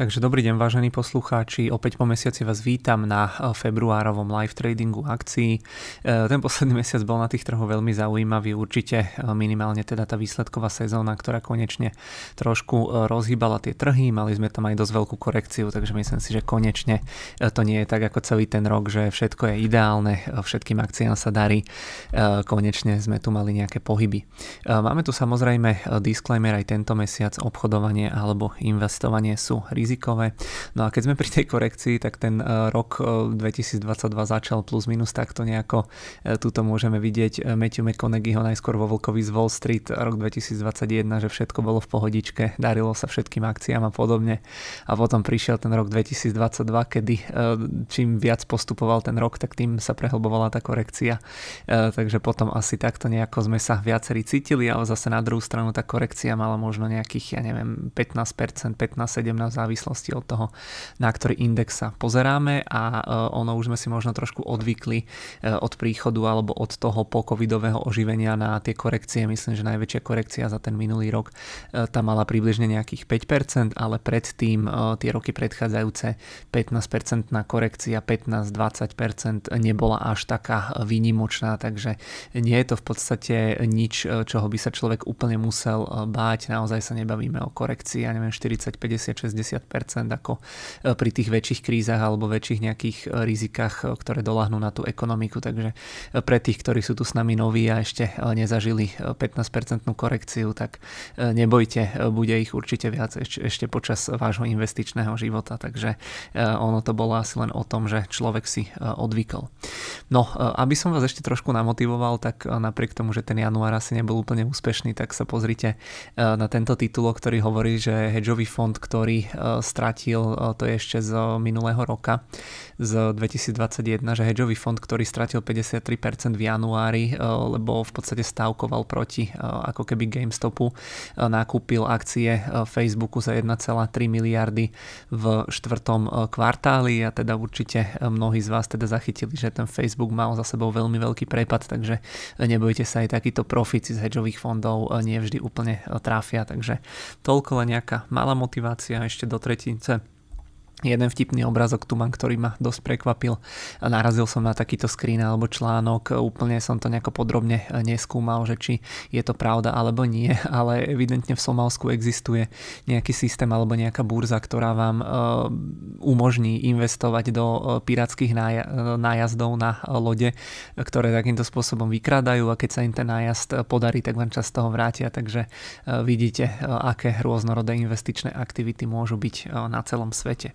Takže dobrý deň vážení poslucháči, opäť po mesiaci vás vítam na e, februárovom live tradingu akcií. E, ten posledný mesiac bol na tých trhoch veľmi zaujímavý, určite e, minimálne teda tá výsledková sezóna, ktorá konečne trošku rozhýbala tie trhy, mali sme tam aj dosť veľkú korekciu, takže myslím si, že konečne to nie je tak ako celý ten rok, že všetko je ideálne, všetkým akciám sa darí, konečne sme tu mali nejaké pohyby. Máme tu samozrejme disclaimer aj tento mesiac, obchodovanie alebo investovanie sú rizikové rizikové. No a keď sme pri tej korekcii, tak ten e, rok 2022 e, začal plus minus takto nejako. E, tuto môžeme vidieť Matthew McConaugheyho najskôr vo Vlkovi z Wall Street rok 2021, že všetko bolo v pohodičke, darilo sa všetkým akciám a podobne. A potom prišiel ten rok 2022, kedy čím viac postupoval ten rok, tak tým sa prehlbovala tá korekcia. Takže potom asi takto nejako sme sa viacerí cítili, ale zase na druhú stranu tá korekcia mala možno nejakých, ja neviem, 15%, 15-17, závislosti od toho, na ktorý index sa pozeráme a e, ono už sme si možno trošku odvykli e, od príchodu alebo od toho pokovidového oživenia na tie korekcie. Myslím, že najväčšia korekcia za ten minulý rok e, tam mala približne nejakých 5%, ale predtým tie roky predchádzajúce 15% na korekcia, 15-20% nebola až taká výnimočná, takže nie je to v podstate nič, čoho by sa človek úplne musel báť. Naozaj sa nebavíme o korekcii, ja neviem, 40, 50, 60 ako e, pri tých väčších krízach alebo väčších nejakých e, rizikách, e, ktoré dolahnú na tú ekonomiku. Takže pre tých, ktorí sú tu s nami noví a ešte nezažili 15% korekciu, tak nebojte, bude ich určite viac ešte počas vášho investičného života. Takže ono to bolo asi len o tom, že človek si odvykol. No, aby som vás ešte trošku namotivoval, tak napriek tomu, že ten január asi nebol úplne úspešný, tak sa pozrite na tento titulok, ktorý hovorí, že hedžový fond, ktorý stratil, eh, to je ešte z minulého roka z 2021, že hedžový fond, ktorý stratil 53% v januári, eh, lebo v podstate stavkoval proti eh, ako keby GameStopu, eh, nakúpil akcie Facebooku za 1,3 miliardy v štvrtom kvartáli a teda určite mnohí z vás teda zachytili, že ten Facebook mal za sebou veľmi veľký prepad, takže nebojte sa aj takýto profit z hedžových fondov nie vždy úplne tráfia, takže toľko len nejaká malá motivácia ešte do tretince. Jeden vtipný obrazok tu mám, ktorý ma dosť prekvapil. Narazil som na takýto screen alebo článok, úplne som to nejako podrobne eh, neskúmal, že či je to pravda alebo nie, ale evidentne v Somálsku existuje nejaký systém alebo nejaká burza, ktorá vám eh, umožní investovať do eh, pirátskych nájazdov na lode, ktoré takýmto spôsobom vykrádajú a keď sa im ten nájazd podarí, tak vám čas z toho vrátia. Takže vidíte, aké rôznorodé investičné aktivity môžu byť na celom svete.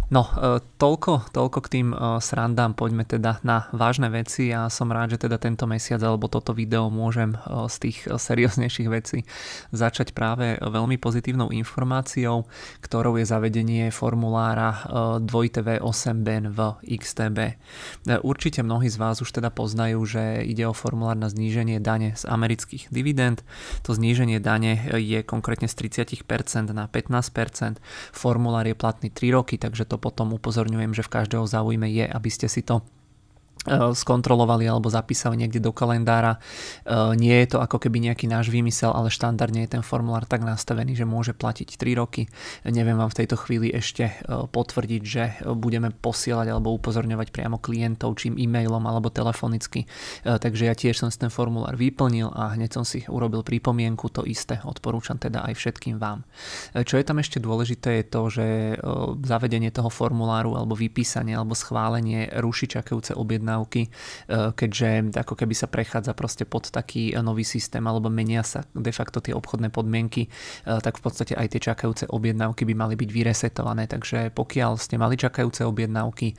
No, e, toľko, toľko k tým e, srandám, poďme teda na vážne veci. Ja som rád, že teda tento mesiac alebo toto video môžem e, z tých serióznejších vecí začať práve veľmi pozitívnou informáciou, ktorou je zavedenie formulára 2TV8BEN v XTB. Určite mnohí z vás už teda poznajú, že ide o formulár na zníženie dane z amerických dividend. To zníženie dane je konkrétne z 30% na 15%. Formulár je platný 3 roky, takže to potom upozorňujem, že v každého záujme je, aby ste si to E, skontrolovali alebo zapísali niekde do kalendára. E, nie je to ako keby nejaký náš výmysel, ale štandardne je ten formulár tak nastavený, že môže platiť 3 roky. Neviem vám v tejto chvíli ešte e, potvrdiť, že budeme posielať alebo upozorňovať priamo klientov čím e-mailom alebo telefonicky. Takže ja tiež som si ten formulár vyplnil a hneď som si urobil pripomienku, to isté odporúčam teda aj všetkým vám. Čo je tam ešte dôležité je to, že zavedenie toho formuláru alebo vypísanie alebo schválenie ruší čakajúce objednávky objednávky, e, keďže ako keby sa prechádza proste pod taký e, nový systém alebo menia sa de facto tie obchodné podmienky, e, tak v podstate aj tie čakajúce objednávky by mali byť vyresetované. Takže pokiaľ ste mali čakajúce objednávky,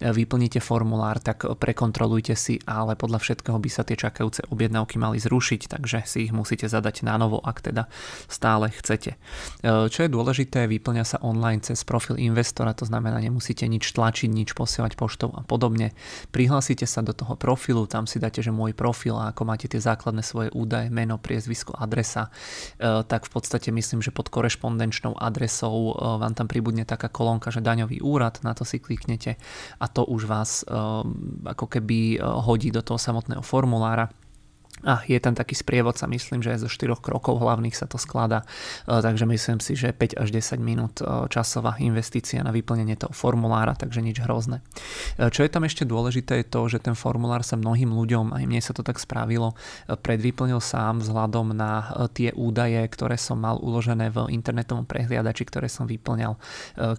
vyplnite formulár, tak prekontrolujte si, ale podľa všetkého by sa tie čakajúce objednávky mali zrušiť, takže si ich musíte zadať na novo, ak teda stále chcete. Čo je dôležité, vyplňa sa online cez profil investora, to znamená, nemusíte nič tlačiť, nič posielať poštou a podobne. Prihlásiť prihlásite sa do toho profilu, tam si dáte, že môj profil a ako máte tie základné svoje údaje, meno, priezvisko, adresa, e, tak v podstate myslím, že pod korešpondenčnou adresou e, vám tam pribudne taká kolónka, že daňový úrad, na to si kliknete a to už vás e, ako keby hodí do toho samotného formulára a je tam taký sprievodca, myslím, že zo 4 krokov hlavných sa to skladá, e, takže myslím si, že 5 až 10 minút e, časová investícia na vyplnenie toho formulára, takže nič hrozné. E, čo je tam ešte dôležité je to, že ten formulár sa mnohým ľuďom, aj mne sa to tak spravilo, predvyplnil sám vzhľadom na tie údaje, ktoré som mal uložené v internetovom prehliadači, ktoré som vyplňal,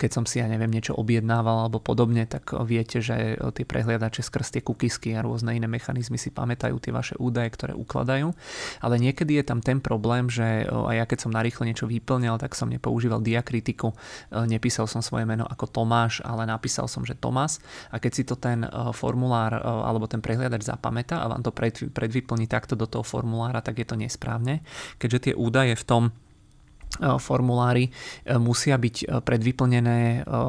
keď som si, ja neviem, niečo objednával alebo podobne, tak viete, že tie prehliadače skrz tie kukisky a rôzne iné mechanizmy si pamätajú tie vaše údaje, ktoré ukladajú, ale niekedy je tam ten problém, že e, aj ja keď som narýchle niečo vyplňal, tak som nepoužíval diakritiku, e, nepísal som svoje meno ako Tomáš, ale napísal som, že Tomás a keď si to ten e, formulár alebo ten prehliadač zapamätá a vám to predvyplní takto do toho formulára, tak je to nesprávne, keďže tie údaje v tom E, formulári e, musia byť e, predvyplnené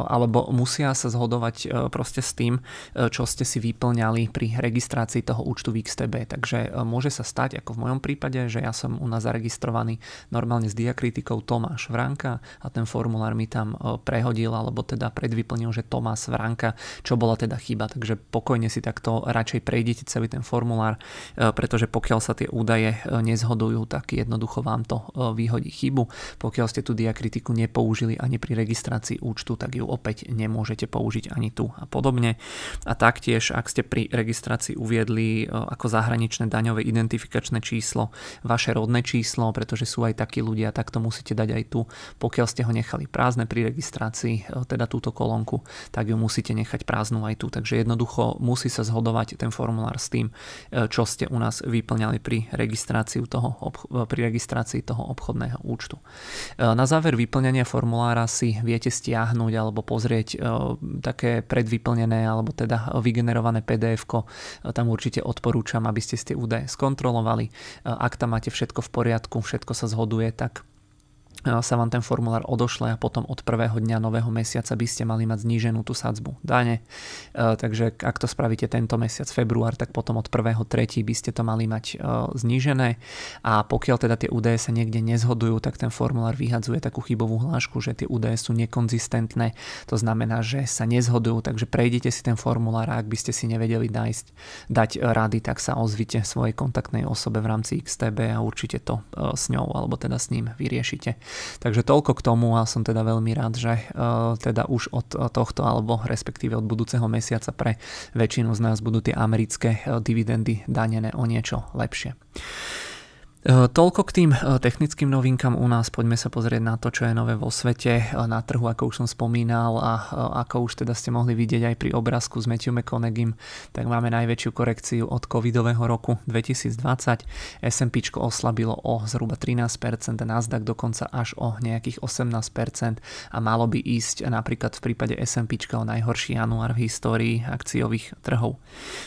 alebo musia sa zhodovať proste s tým, čo ste si vyplňali pri registrácii toho účtu v XTB. Takže môže sa stať, ako v mojom prípade, že ja som u nás zaregistrovaný normálne s diakritikou Tomáš Vranka a ten formulár mi tam prehodil alebo teda predvyplnil, že Tomáš Vranka, čo bola teda chyba. Takže pokojne si takto radšej prejdete celý ten formulár, pretože pokiaľ sa tie údaje nezhodujú, tak jednoducho vám to vyhodí chybu. Pokiaľ ste tú diakritiku nepoužili ani pri registrácii účtu, tak ju opäť nemôžete použiť ani tu a podobne. A taktiež, ak ste pri registrácii uviedli e, ako zahraničné daňové identifikačné číslo vaše rodné číslo, pretože sú aj takí ľudia, tak to musíte dať aj tu. Pokiaľ ste ho nechali prázdne pri registrácii, e, teda túto kolónku, tak ju musíte nechať prázdnu aj tu. Takže jednoducho musí sa zhodovať ten formulár s tým, e, čo ste u nás vyplňali pri registrácii toho, pri registrácii toho obchodného účtu. E, na záver vyplnenia formulára si viete stiahnuť alebo pozrieť e, také predvyplnené alebo teda vygenerované pdf -ko. E, tam určite odporúčam, aby ste si tie údaje skontrolovali. Ak tam máte všetko v poriadku, všetko sa zhoduje, tak sa vám ten formulár odošle a potom od prvého dňa nového mesiaca by ste mali mať zníženú tú sadzbu dane. E, takže ak to spravíte tento mesiac február, tak potom od 1.3. by ste to mali mať e, znížené a pokiaľ teda tie údaje sa niekde nezhodujú, tak ten formulár vyhadzuje takú chybovú hlášku, že tie údaje sú nekonzistentné, to znamená, že sa nezhodujú, takže prejdite si ten formulár a ak by ste si nevedeli nájsť, dať rady, tak sa ozvite svojej kontaktnej osobe v rámci XTB a určite to e, s ňou alebo teda s ním vyriešite. Takže toľko k tomu a som teda veľmi rád, že eh, teda už od eh, tohto alebo respektíve od budúceho mesiaca pre väčšinu z nás budú tie americké eh, dividendy danené o niečo lepšie. Eh, toľko k tým eh, technickým novinkám u nás, poďme sa pozrieť na to, čo je nové vo svete, eh, na trhu, ako už som spomínal a ako už teda ste mohli vidieť aj pri obrázku s Matthew McConaughey, tak máme najväčšiu korekciu od covidového roku 2020. S&P oslabilo o zhruba 13%, Nasdaq dokonca až o nejakých 18% a malo by ísť napríklad v prípade S&P o najhorší január v histórii akciových trhov.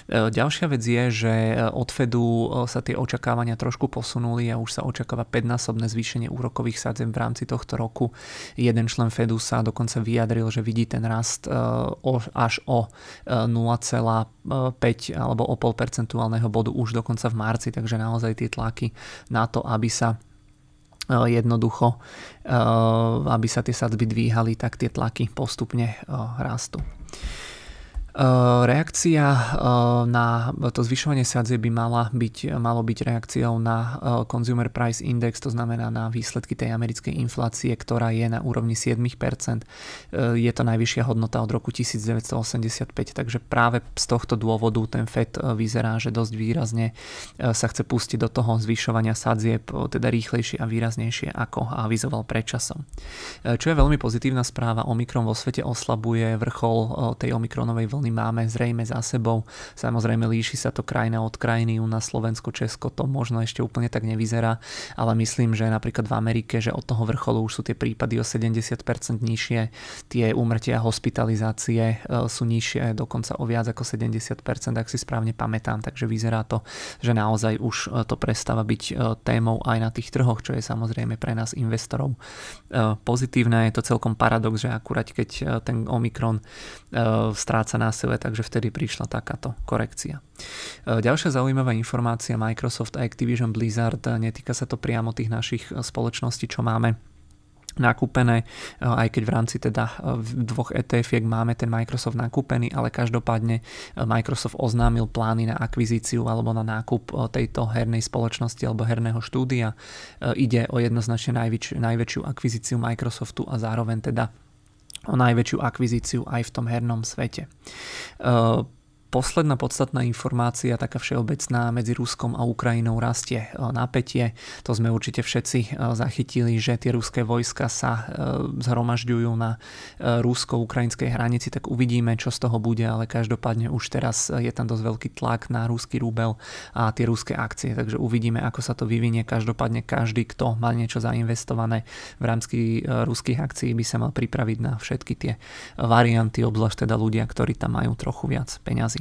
Ďalšia vec je, že od Fedu sa tie očakávania trošku posunú posunuli a už sa očakáva 5-násobné zvýšenie úrokových sadzieb v rámci tohto roku. Jeden člen Fedu sa dokonca vyjadril, že vidí ten rast e, až o 0,5 e, alebo o pol percentuálneho bodu už dokonca v marci, takže naozaj tie tlaky na to, aby sa e, jednoducho, aby sa tie sadzby dvíhali, tak tie tlaky postupne rastú. Reakcia na to zvyšovanie sadzie by mala byť, malo byť reakciou na Consumer Price Index, to znamená na výsledky tej americkej inflácie, ktorá je na úrovni 7%. Je to najvyššia hodnota od roku 1985, takže práve z tohto dôvodu ten FED vyzerá, že dosť výrazne sa chce pustiť do toho zvyšovania sadzie, teda rýchlejšie a výraznejšie, ako avizoval predčasom. Čo je veľmi pozitívna správa, Omikron vo svete oslabuje vrchol tej Omikronovej vlny sezóny máme zrejme za sebou. Samozrejme líši sa to krajina od krajiny, u nás Slovensko, Česko to možno ešte úplne tak nevyzerá, ale myslím, že napríklad v Amerike, že od toho vrcholu už sú tie prípady o 70% nižšie, tie úmrtia, hospitalizácie e, sú nižšie dokonca o viac ako 70%, ak si správne pamätám, takže vyzerá to, že naozaj už e, to prestáva byť e, témou aj na tých trhoch, čo je samozrejme pre nás investorov pozitívne. Je to celkom paradox, že akurát keď ten Omikron stráca na násilie, takže vtedy prišla takáto korekcia. E, ďalšia zaujímavá informácia Microsoft a Activision Blizzard, e, netýka sa to priamo tých našich e, spoločností, čo máme nakúpené, aj keď v rámci teda dvoch etf máme ten Microsoft nakúpený, ale každopádne Microsoft oznámil plány na akvizíciu alebo na nákup tejto hernej spoločnosti alebo herného štúdia. Ide o jednoznačne najväč- najväčšiu akvizíciu Microsoftu a zároveň teda o najväčšiu akvizíciu aj v tom hernom svete. Ehm, posledná podstatná informácia, taká všeobecná, medzi Ruskom a Ukrajinou rastie e, napätie. To sme určite všetci e, zachytili, že tie ruské vojska sa e, zhromažďujú na rusko-ukrajinskej hranici, tak uvidíme, čo z toho bude, ale každopádne už teraz je tam dosť veľký tlak na ruský rúbel a tie ruské akcie, takže uvidíme, ako sa to vyvinie. Každopádne každý, kto má niečo zainvestované v rámci ruských akcií, by sa mal pripraviť na všetky tie varianty, obzvlášť teda ľudia, ktorí tam majú trochu viac peňazí.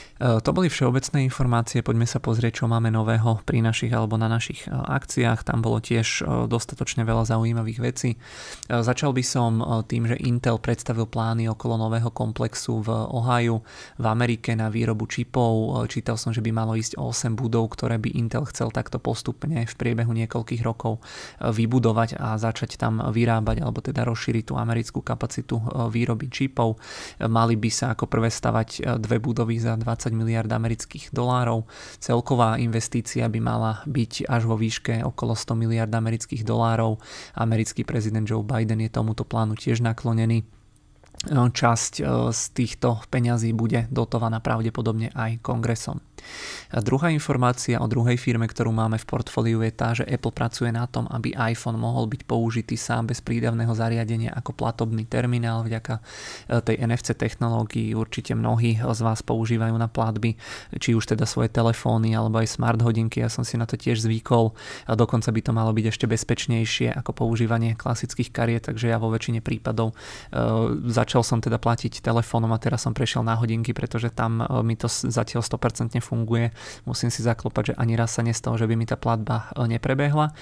Eh, to boli všeobecné informácie, poďme sa pozrieť, čo máme nového pri našich alebo na našich eh, akciách. Tam bolo tiež eh, dostatočne veľa zaujímavých vecí. Začal by som tým, že Intel predstavil plány okolo nového komplexu v Ohio v Amerike na výrobu čipov. Čítal som, že by malo ísť o 8 budov, ktoré by Intel chcel takto postupne v priebehu niekoľkých rokov vybudovať a začať tam vyrábať alebo teda rozšíriť tú americkú kapacitu výroby čipov. Mali by sa ako prvé stavať dve budovy za 20 miliard amerických dolárov. Celková investícia by mala byť až vo výške okolo 100 miliard amerických dolárov. Americký prezident Joe Biden je tomuto plánu tiež naklonený. No, časť e, z týchto peňazí bude dotovaná pravdepodobne aj kongresom. A druhá informácia o druhej firme, ktorú máme v portfóliu je tá, že Apple pracuje na tom, aby iPhone mohol byť použitý sám bez prídavného zariadenia ako platobný terminál vďaka e, tej NFC technológii. Určite mnohí z vás používajú na platby, či už teda svoje telefóny alebo aj smart hodinky. Ja som si na to tiež zvykol. A dokonca by to malo byť ešte bezpečnejšie ako používanie klasických kariet, takže ja vo väčšine prípadov e, Začal som teda platiť telefónom a teraz som prešiel na hodinky, pretože tam e, mi to zatiaľ 100% funguje. Musím si zaklopať, že ani raz sa nestalo, že by mi tá platba e, neprebehla. E,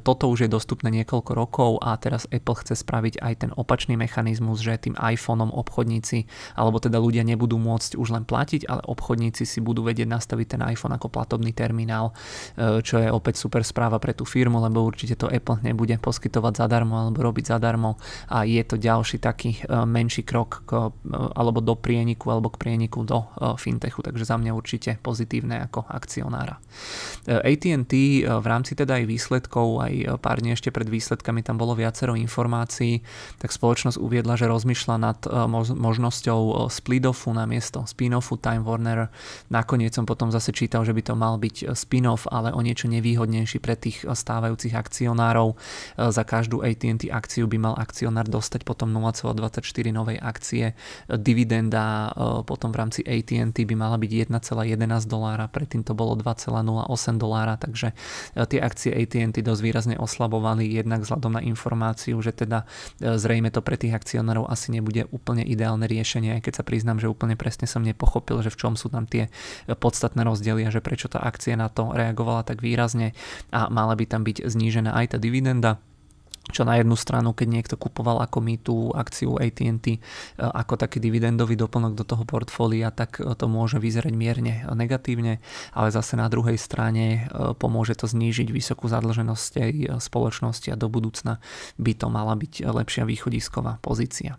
toto už je dostupné niekoľko rokov a teraz Apple chce spraviť aj ten opačný mechanizmus, že tým iPhoneom obchodníci, alebo teda ľudia nebudú môcť už len platiť, ale obchodníci si budú vedieť nastaviť ten iPhone ako platobný terminál, čo je opäť super správa pre tú firmu, lebo určite to Apple nebude poskytovať zadarmo alebo robiť zadarmo a je to ďalší taký menej menší krok k, alebo do prieniku alebo k prieniku do eh, fintechu, takže za mňa určite pozitívne ako akcionára. Eh, AT&T eh, v rámci teda aj výsledkov, aj pár dní ešte pred výsledkami tam bolo viacero informácií, tak spoločnosť uviedla, že rozmýšľa nad možnosťou split-offu na miesto spin-offu Time Warner. Nakoniec som potom zase čítal, že by to mal byť spin-off, ale o niečo nevýhodnejší pre tých stávajúcich akcionárov. Za každú AT&T akciu by mal akcionár dostať potom 0,24 novej akcie. E, dividenda e, potom v rámci AT&T by mala byť 1,11 dolára, predtým to bolo 2,08 dolára, takže e, tie akcie AT&T dosť výrazne oslabovali jednak vzhľadom na informáciu, že teda zrejme to pre tých akcionárov asi nebude úplne ideálne riešenie, aj keď sa priznám, že úplne presne som nepochopil, že v čom sú tam tie podstatné rozdiely a že prečo tá akcia na to reagovala tak výrazne a mala by tam byť znížená aj tá dividenda čo na jednu stranu, keď niekto kupoval ako my tú akciu AT&T e, ako taký dividendový doplnok do toho portfólia, tak e, to môže vyzerať mierne negatívne, ale zase na druhej strane e, pomôže to znížiť vysokú zadlženosť tej spoločnosti a do budúcna by to mala byť lepšia východisková pozícia.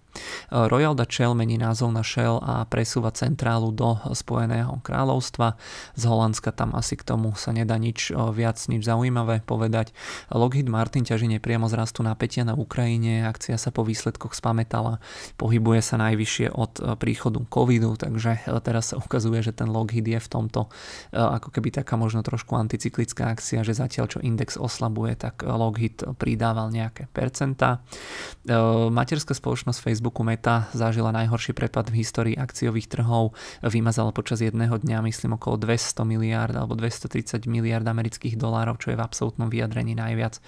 Royal Dutch Shell mení názov na Shell a presúva centrálu do Spojeného kráľovstva. Z Holandska tam asi k tomu sa nedá nič viac, nič zaujímavé povedať. Lockheed Martin ťaží nepriamo z rastu nárastu napätia na Ukrajine akcia sa po výsledkoch spametala, pohybuje sa najvyššie od e, príchodu covidu, takže e, teraz sa ukazuje, že ten Lockheed je v tomto e, ako keby taká možno trošku anticyklická akcia, že zatiaľ čo index oslabuje, tak Lockheed pridával nejaké percentá. Materská spoločnosť Facebooku Meta zažila najhorší prepad v histórii akciových trhov, vymazala počas jedného dňa myslím okolo 200 miliárd alebo 230 miliárd amerických dolárov, čo je v absolútnom vyjadrení najviac.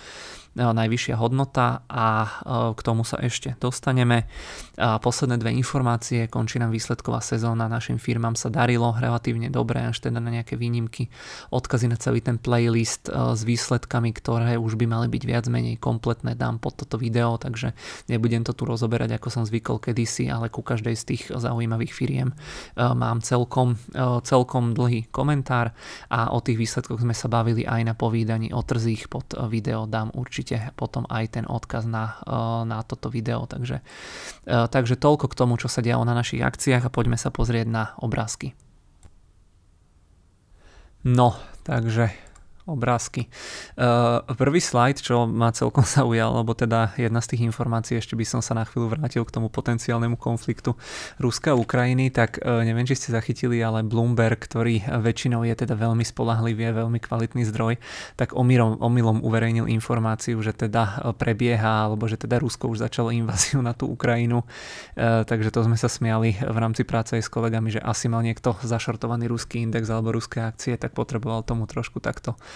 E, najvyššia hodnota a e, k tomu sa ešte dostaneme. Posledné dve informácie, končí nám výsledková sezóna, našim firmám sa darilo relatívne dobre, až teda na nejaké výnimky. Odkazy na celý ten playlist e, s výsledkami, ktoré už by mali byť viac menej kompletné, dám pod toto video, takže nebudem to tu rozoberať, ako som zvykol kedysi, ale ku každej z tých zaujímavých firiem mám celkom, celkom dlhý komentár a o tých výsledkoch sme sa bavili aj na povídaní o trzích pod video dám určite určite potom aj ten odkaz na, eh, na toto video. Takže, eh, takže toľko k tomu, čo sa dialo na našich akciách a poďme sa pozrieť na obrázky. No, takže obrázky. Uh, prvý slajd, čo ma celkom zaujal, lebo teda jedna z tých informácií, ešte by som sa na chvíľu vrátil k tomu potenciálnemu konfliktu Ruska a Ukrajiny, tak uh, neviem, či ste zachytili, ale Bloomberg, ktorý väčšinou je teda veľmi spolahlivý, a veľmi kvalitný zdroj, tak omylom, omylom uverejnil informáciu, že teda uh, prebieha, alebo že teda Rusko už začalo inváziu na tú Ukrajinu, uh, takže to sme sa smiali v rámci práce aj s kolegami, že asi mal niekto zašortovaný ruský index alebo ruské akcie, tak potreboval tomu trošku takto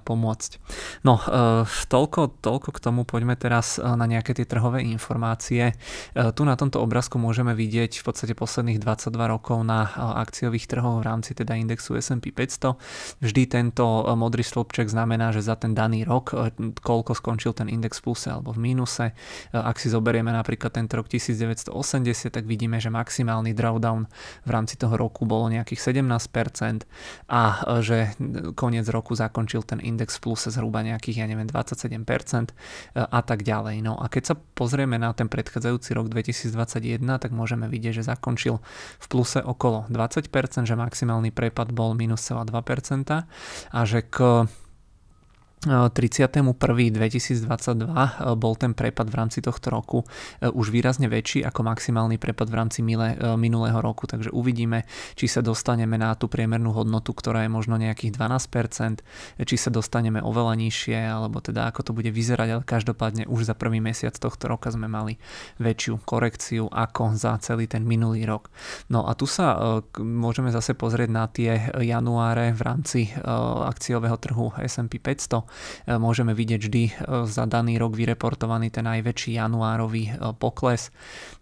pomôcť. No, e, toľko, toľko k tomu, poďme teraz e, na nejaké tie trhové informácie. E, tu na tomto obrázku môžeme vidieť v podstate posledných 22 rokov na akciových trhoch v rámci teda indexu S&P 500. Vždy tento modrý stĺpček znamená, že za ten daný rok, koľko skončil ten index v pluse alebo v mínuse. Ak si zoberieme napríklad tento rok 1980, tak vidíme, že maximálny drawdown v rámci toho roku bolo nejakých 17% a že koniec roku zakončil ten ten index v pluse zhruba nejakých, ja neviem, 27% e, a tak ďalej. No a keď sa pozrieme na ten predchádzajúci rok 2021, tak môžeme vidieť, že zakončil v pluse okolo 20%, že maximálny prepad bol minus 2% a že k 31.2022 bol ten prepad v rámci tohto roku už výrazne väčší ako maximálny prepad v rámci minulého roku, takže uvidíme, či sa dostaneme na tú priemernú hodnotu, ktorá je možno nejakých 12%, či sa dostaneme oveľa nižšie, alebo teda ako to bude vyzerať, ale každopádne už za prvý mesiac tohto roka sme mali väčšiu korekciu ako za celý ten minulý rok. No a tu sa môžeme zase pozrieť na tie januáre v rámci akciového trhu S&P 500 E, môžeme vidieť vždy e, za daný rok vyreportovaný ten najväčší januárový e, pokles,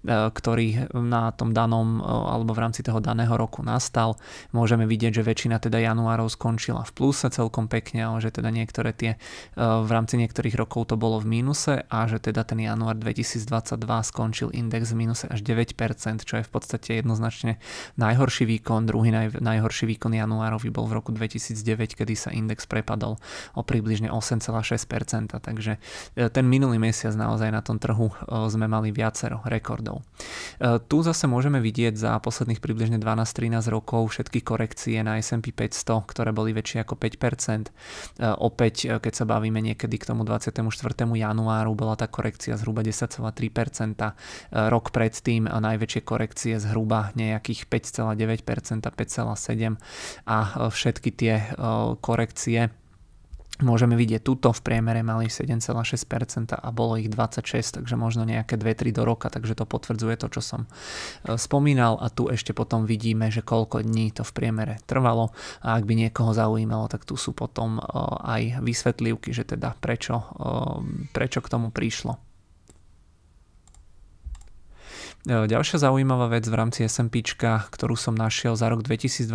ktorý na tom danom alebo v rámci toho daného roku nastal. Môžeme vidieť, že väčšina teda januárov skončila v pluse celkom pekne, ale že teda niektoré tie v rámci niektorých rokov to bolo v mínuse a že teda ten január 2022 skončil index v mínuse až 9%, čo je v podstate jednoznačne najhorší výkon. Druhý naj, najhorší výkon januárový bol v roku 2009, kedy sa index prepadol o približne približne 8,6%, takže e, ten minulý mesiac naozaj na tom trhu e, sme mali viacero rekordov. E, tu zase môžeme vidieť za posledných približne 12-13 rokov všetky korekcie na S&P 500, ktoré boli väčšie ako 5%. Opäť, keď sa bavíme niekedy k tomu 24. januáru, bola tá korekcia zhruba 10,3%. Rok predtým najväčšie korekcie zhruba nejakých 5,9%, 5,7% a všetky tie korekcie môžeme vidieť tuto v priemere mali 7,6% a bolo ich 26, takže možno nejaké 2-3 do roka, takže to potvrdzuje to, čo som e, spomínal a tu ešte potom vidíme, že koľko dní to v priemere trvalo a ak by niekoho zaujímalo, tak tu sú potom e, aj vysvetlivky, že teda prečo, e, prečo k tomu prišlo. E, ďalšia zaujímavá vec v rámci SMP, ktorú som našiel za rok 2021,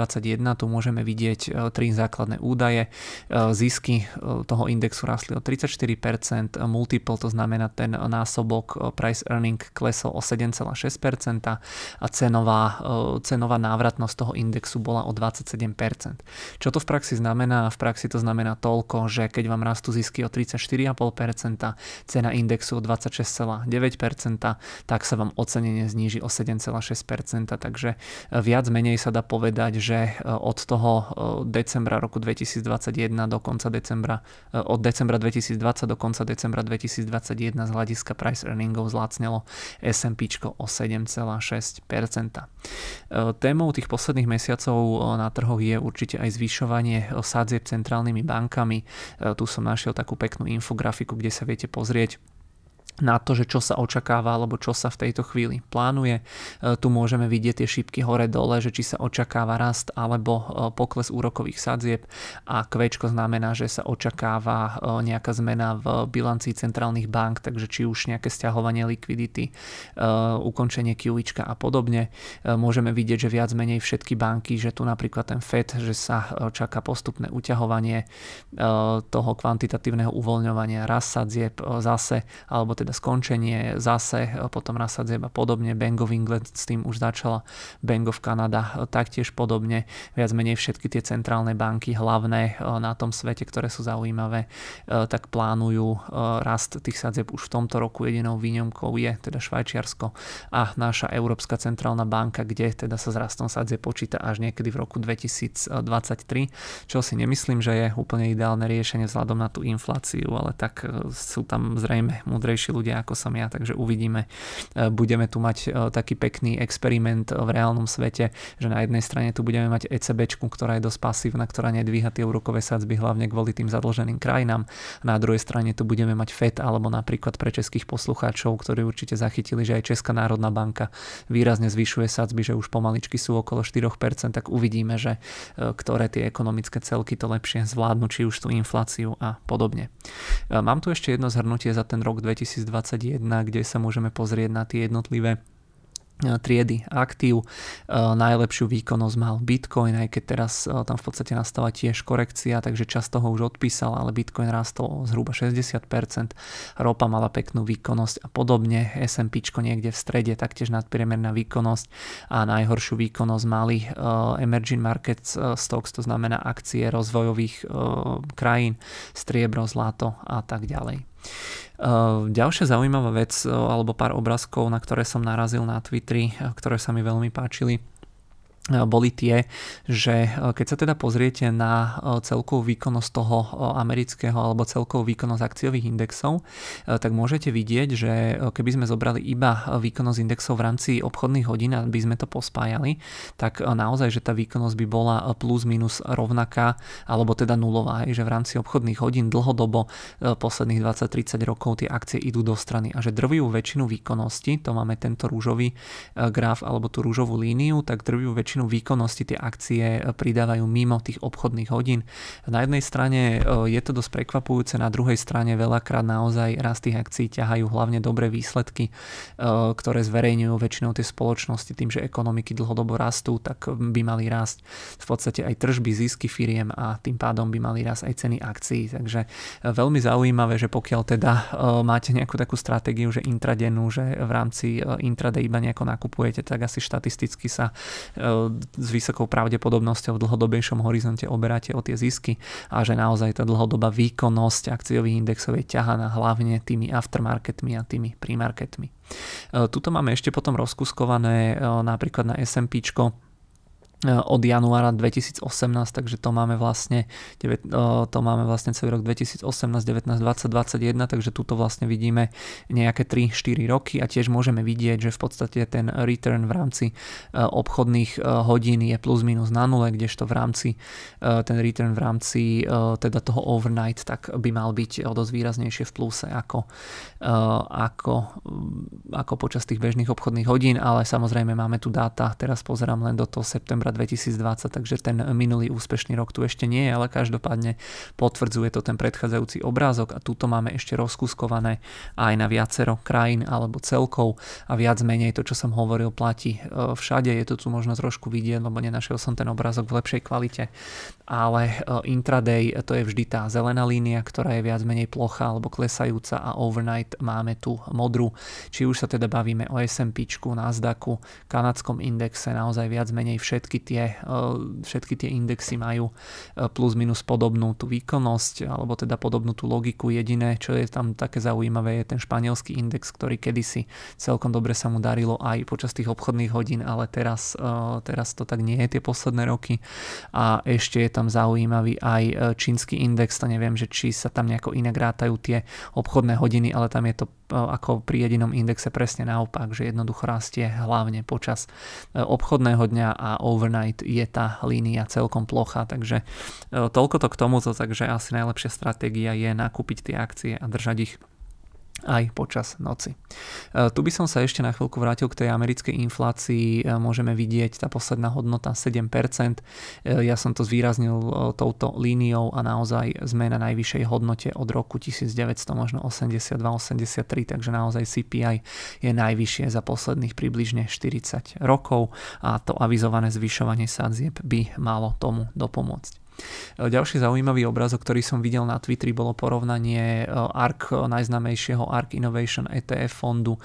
tu môžeme vidieť e, tri základné údaje. E, zisky toho indexu rastli o 34%, multiple, to znamená ten násobok price earning klesol o 7,6% a cenová, cenová návratnosť toho indexu bola o 27%. Čo to v praxi znamená? V praxi to znamená toľko, že keď vám rastú zisky o 34,5%, cena indexu o 26,9%, tak sa vám ocenenie zadlženie zníži o 7,6%, takže e, viac menej sa dá povedať, že e, od toho e, decembra roku 2021 do konca decembra, od decembra 2020 do konca decembra 2021 z hľadiska price earningov zlácnelo S&P o 7,6%. Témou tých posledných mesiacov na trhoch je určite aj zvyšovanie sadzieb centrálnymi bankami. Tu som našiel takú peknú infografiku, kde sa viete pozrieť na to, že čo sa očakáva alebo čo sa v tejto chvíli plánuje. E, tu môžeme vidieť tie šípky hore-dole, že či sa očakáva rast alebo e, pokles úrokových sadzieb a kvečko znamená, že sa očakáva e, nejaká zmena v bilancii centrálnych bank, takže či už nejaké stiahovanie likvidity, ukončenie QIčka a podobne. Môžeme vidieť, že viac menej všetky banky, že tu napríklad ten FED, že sa čaká postupné uťahovanie toho kvantitatívneho uvoľňovania rast sadzieb zase, alebo teda teda skončenie zase, e, potom Rasadzeb a podobne, Bank of England s tým už začala, Bank of Canada e, taktiež podobne, viac menej všetky tie centrálne banky hlavné e, na tom svete, ktoré sú zaujímavé, tak plánujú rast tých sadzieb už v tomto roku. Jedinou výnimkou je teda Švajčiarsko a naša Európska centrálna banka, kde teda sa s rastom sadzie počíta až niekedy v roku 2023, čo si nemyslím, že je úplne ideálne riešenie vzhľadom na tú infláciu, ale tak sú tam zrejme múdrejší ľudia ako som ja, takže uvidíme. E, budeme tu mať e, taký pekný experiment v reálnom svete, že na jednej strane tu budeme mať ECB, ktorá je dosť pasívna, ktorá nedvíha tie úrokové sadzby hlavne kvôli tým zadlženým krajinám. Na druhej strane tu budeme mať FED alebo napríklad pre českých poslucháčov, ktorí určite zachytili, že aj Česká národná banka výrazne zvyšuje sadzby, že už pomaličky sú okolo 4%, tak uvidíme, že e, ktoré tie ekonomické celky to lepšie zvládnu, či už tú infláciu a podobne. Mám tu ešte jedno zhrnutie za ten rok 2020. 2021, kde sa môžeme pozrieť na tie jednotlivé e, triedy aktív. E, najlepšiu výkonnosť mal Bitcoin, aj keď teraz e, tam v podstate nastala tiež korekcia, takže čas toho už odpísal, ale Bitcoin rastol zhruba 60%, ropa mala peknú výkonnosť a podobne, S&P niekde v strede, taktiež nadpriemerná výkonnosť a najhoršiu výkonnosť mali emerging markets stocks, to znamená akcie rozvojových krajín, striebro, zlato a tak ďalej. Ehm, ďalšia zaujímavá vec, alebo pár obrázkov, na ktoré som narazil na Twitteri, ktoré sa mi veľmi páčili, E, boli tie, že e, keď sa teda pozriete na e, celkovú výkonnosť toho amerického alebo celkovú výkonnosť akciových indexov, tak môžete vidieť, že keby sme zobrali iba výkonnosť indexov v rámci obchodných hodín a by sme to pospájali, tak naozaj, že tá výkonnosť by bola plus minus rovnaká alebo teda nulová, aj, že v rámci obchodných hodín dlhodobo posledných 20-30 rokov tie akcie idú do strany a že drvujú väčšinu výkonnosti, to máme tento rúžový graf alebo tú rúžovú líniu, tak drvujú väčšinu väčšinu výkonnosti tie akcie e, pridávajú mimo tých obchodných hodín. Na jednej strane e, je to dosť prekvapujúce, na druhej strane veľakrát naozaj rast tých akcií ťahajú hlavne dobré výsledky, e, ktoré zverejňujú väčšinou tie spoločnosti tým, že ekonomiky dlhodobo rastú, tak by mali rásť v podstate aj tržby, zisky firiem a tým pádom by mali rásť aj ceny akcií. Takže veľmi zaujímavé, že pokiaľ teda máte nejakú takú stratégiu, že intradenú, že v rámci intraday iba nejako nakupujete, tak asi štatisticky sa s vysokou pravdepodobnosťou v dlhodobejšom horizonte oberáte o tie zisky a že naozaj tá dlhodobá výkonnosť akciových indexov je ťahaná hlavne tými aftermarketmi a tými primarketmi. E, tuto máme ešte potom rozkuskované e, napríklad na S&P E, od januára 2018, takže to máme vlastne, e, to máme vlastne celý rok 2018, 19, 20, 21, takže tuto vlastne vidíme nejaké 3-4 roky a tiež môžeme vidieť, že v podstate ten return v rámci e, obchodných hodín je plus minus na nule, kdežto v rámci ten return v rámci teda toho overnight tak by mal byť o dosť výraznejšie v pluse ako, ako, ako počas tých bežných obchodných hodín, ale samozrejme máme tu dáta, teraz pozerám len do toho septembra Natura 2020, takže ten minulý úspešný rok tu ešte nie je, ale každopádne potvrdzuje to ten predchádzajúci obrázok a túto máme ešte rozkuskované aj na viacero krajín alebo celkov a viac menej to, čo som hovoril, platí e, všade. Je to tu možno trošku vidieť, lebo nenašiel som ten obrázok v lepšej kvalite, ale e, intraday e, to je vždy tá zelená línia, ktorá je viac menej plocha alebo klesajúca a overnight máme tu modrú. Či už sa teda bavíme o SMP, Nasdaqu, kanadskom indexe, naozaj viac menej všetky všetky tie, e, všetky tie indexy majú e, plus minus podobnú tú výkonnosť, alebo teda podobnú tú logiku. Jediné, čo je tam také zaujímavé, je ten španielský index, ktorý kedysi celkom dobre sa mu darilo aj počas tých obchodných hodín, ale teraz, e, teraz to tak nie je tie posledné roky. A ešte je tam zaujímavý aj čínsky index, to neviem, že či sa tam nejako inak rátajú tie obchodné hodiny, ale tam je to ako pri jedinom indexe presne naopak, že jednoducho rastie hlavne počas e, obchodného dňa a overnight je tá línia celkom plocha, takže e, toľko to k tomuto, takže asi najlepšia stratégia je nakúpiť tie akcie a držať ich aj počas noci. E, tu by som sa ešte na chvíľku vrátil k tej americkej inflácii. E, môžeme vidieť tá posledná hodnota 7%. E, ja som to zvýraznil touto líniou a naozaj sme na najvyššej hodnote od roku 1900, možno 82-83, takže naozaj CPI je najvyššie za posledných približne 40 rokov a to avizované zvyšovanie sadzieb by malo tomu dopomôcť. E, ďalší zaujímavý obrazok, ktorý som videl na Twitteri, bolo porovnanie e, ARK, najznamejšieho ARK Innovation ETF fondu e,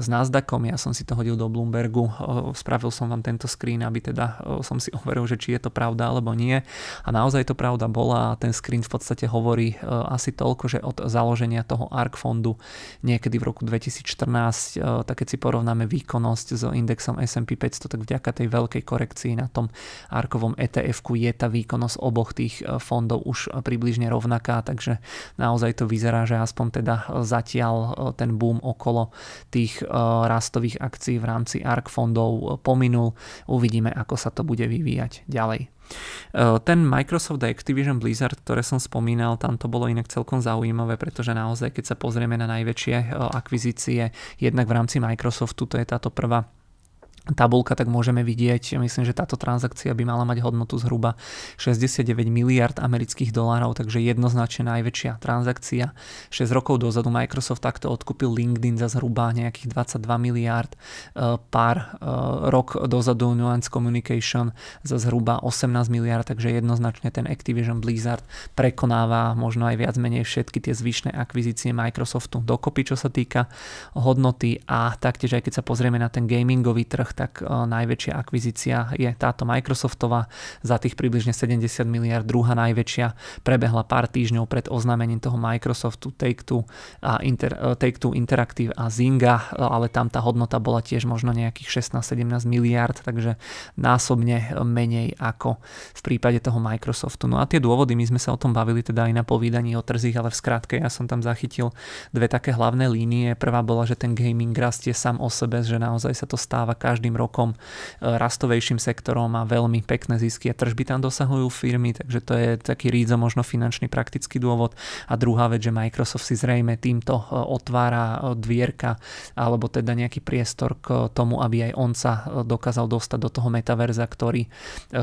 s Nasdaqom. Ja som si to hodil do Bloombergu, spravil som vám tento screen, aby teda som si overil, že či je to pravda alebo nie. A naozaj to pravda bola a ten screen v podstate hovorí asi toľko, že od založenia toho ARK fondu niekedy v roku 2014, tak keď si porovnáme výkonnosť s indexom S&P 500, tak vďaka tej veľkej korekcii na tom ARKovom ETF-ku je tá výkonnosť oboch tých e, fondov už e, približne rovnaká, takže naozaj to vyzerá, že aspoň teda e, zatiaľ ten boom okolo tých rastových akcií v rámci ARK fondov pominul. Uvidíme, ako sa to bude vyvíjať ďalej. Ten Microsoft Activision Blizzard, ktoré som spomínal, tam to bolo inak celkom zaujímavé, pretože naozaj, keď sa pozrieme na najväčšie akvizície, jednak v rámci Microsoftu, to je táto prvá tabulka, tak môžeme vidieť, myslím, že táto transakcia by mala mať hodnotu zhruba 69 miliard amerických dolárov, takže jednoznačne najväčšia transakcia. 6 rokov dozadu Microsoft takto odkúpil LinkedIn za zhruba nejakých 22 miliard, e, pár e, rok dozadu Nuance Communication za zhruba 18 miliard, takže jednoznačne ten Activision Blizzard prekonáva možno aj viac menej všetky tie zvyšné akvizície Microsoftu dokopy, čo sa týka hodnoty a taktiež aj keď sa pozrieme na ten gamingový trh, trh, tak e, najväčšia akvizícia je táto Microsoftová za tých približne 70 miliard, druhá najväčšia prebehla pár týždňov pred oznámením toho Microsoftu Take-Two, a Inter, e, Take-Two Interactive a Zinga, e, ale tam tá hodnota bola tiež možno nejakých 16-17 miliard, takže násobne menej ako v prípade toho Microsoftu. No a tie dôvody, my sme sa o tom bavili teda aj na povídaní o trzích, ale v skratke ja som tam zachytil dve také hlavné línie. Prvá bola, že ten gaming rastie sám o sebe, že naozaj sa to stáva každý každým rokom e, rastovejším sektorom a veľmi pekné zisky a tržby tam dosahujú firmy, takže to je taký rídzo možno finančný praktický dôvod. A druhá vec, že Microsoft si zrejme týmto e, otvára e, dvierka alebo teda nejaký priestor k tomu, aby aj on sa dokázal dostať do toho metaverza, ktorý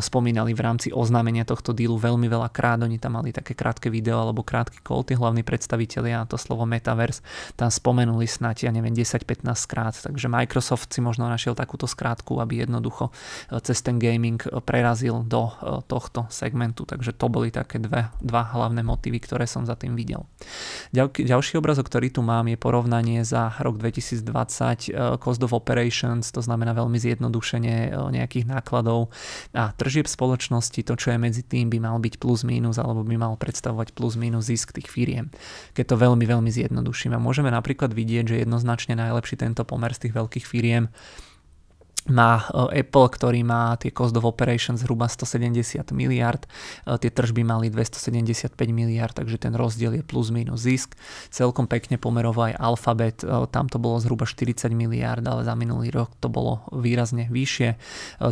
spomínali v rámci oznámenia tohto dílu veľmi veľa krát. Oni tam mali také krátke video alebo krátky call, tí hlavní predstavitelia a to slovo metaverse tam spomenuli snáď, ja neviem, 10-15 krát. Takže Microsoft si možno našiel takúto túto skrátku, aby jednoducho e, cez ten gaming e, prerazil do e, tohto segmentu. Takže to boli také dve, dva hlavné motívy, ktoré som za tým videl. Ďalší obrazok, ktorý tu mám, je porovnanie za rok 2020 cost of operations, to znamená veľmi zjednodušenie nejakých nákladov a tržieb spoločnosti, to čo je medzi tým by mal byť plus minus alebo by mal predstavovať plus minus zisk tých firiem. Keď to veľmi, veľmi zjednodušíme. Môžeme napríklad vidieť, že jednoznačne najlepší tento pomer z tých veľkých firiem má e, Apple, ktorý má tie cost of operations zhruba 170 miliard, e, tie tržby mali 275 miliard, takže ten rozdiel je plus minus zisk. Celkom pekne pomerovo aj Alphabet, e, tam to bolo zhruba 40 miliard, ale za minulý rok to bolo výrazne vyššie.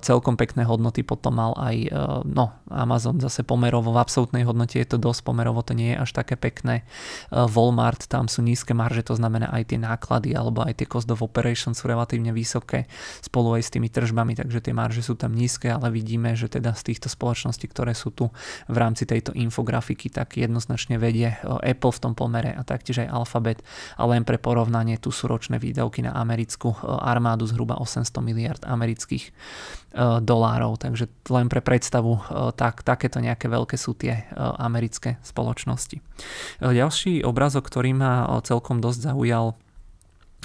Celkom pekné hodnoty potom mal aj no, Amazon zase pomerovo, v absolútnej hodnote je to dosť pomerovo, to nie je až také pekné. Walmart, tam sú nízke marže, to znamená aj tie náklady alebo aj tie cost of operations sú relatívne vysoké, spolu aj s tými tržbami, takže tie marže sú tam nízke, ale vidíme, že teda z týchto spoločností, ktoré sú tu v rámci tejto infografiky, tak jednoznačne vedie e, Apple v tom pomere a taktiež aj Alphabet. A len pre porovnanie, tu sú ročné výdavky na americkú e, armádu zhruba 800 miliard amerických e, dolárov. Takže len pre predstavu, tak, takéto nejaké veľké sú tie americké spoločnosti. Ďalší obrazok, ktorý ma celkom dosť zaujal,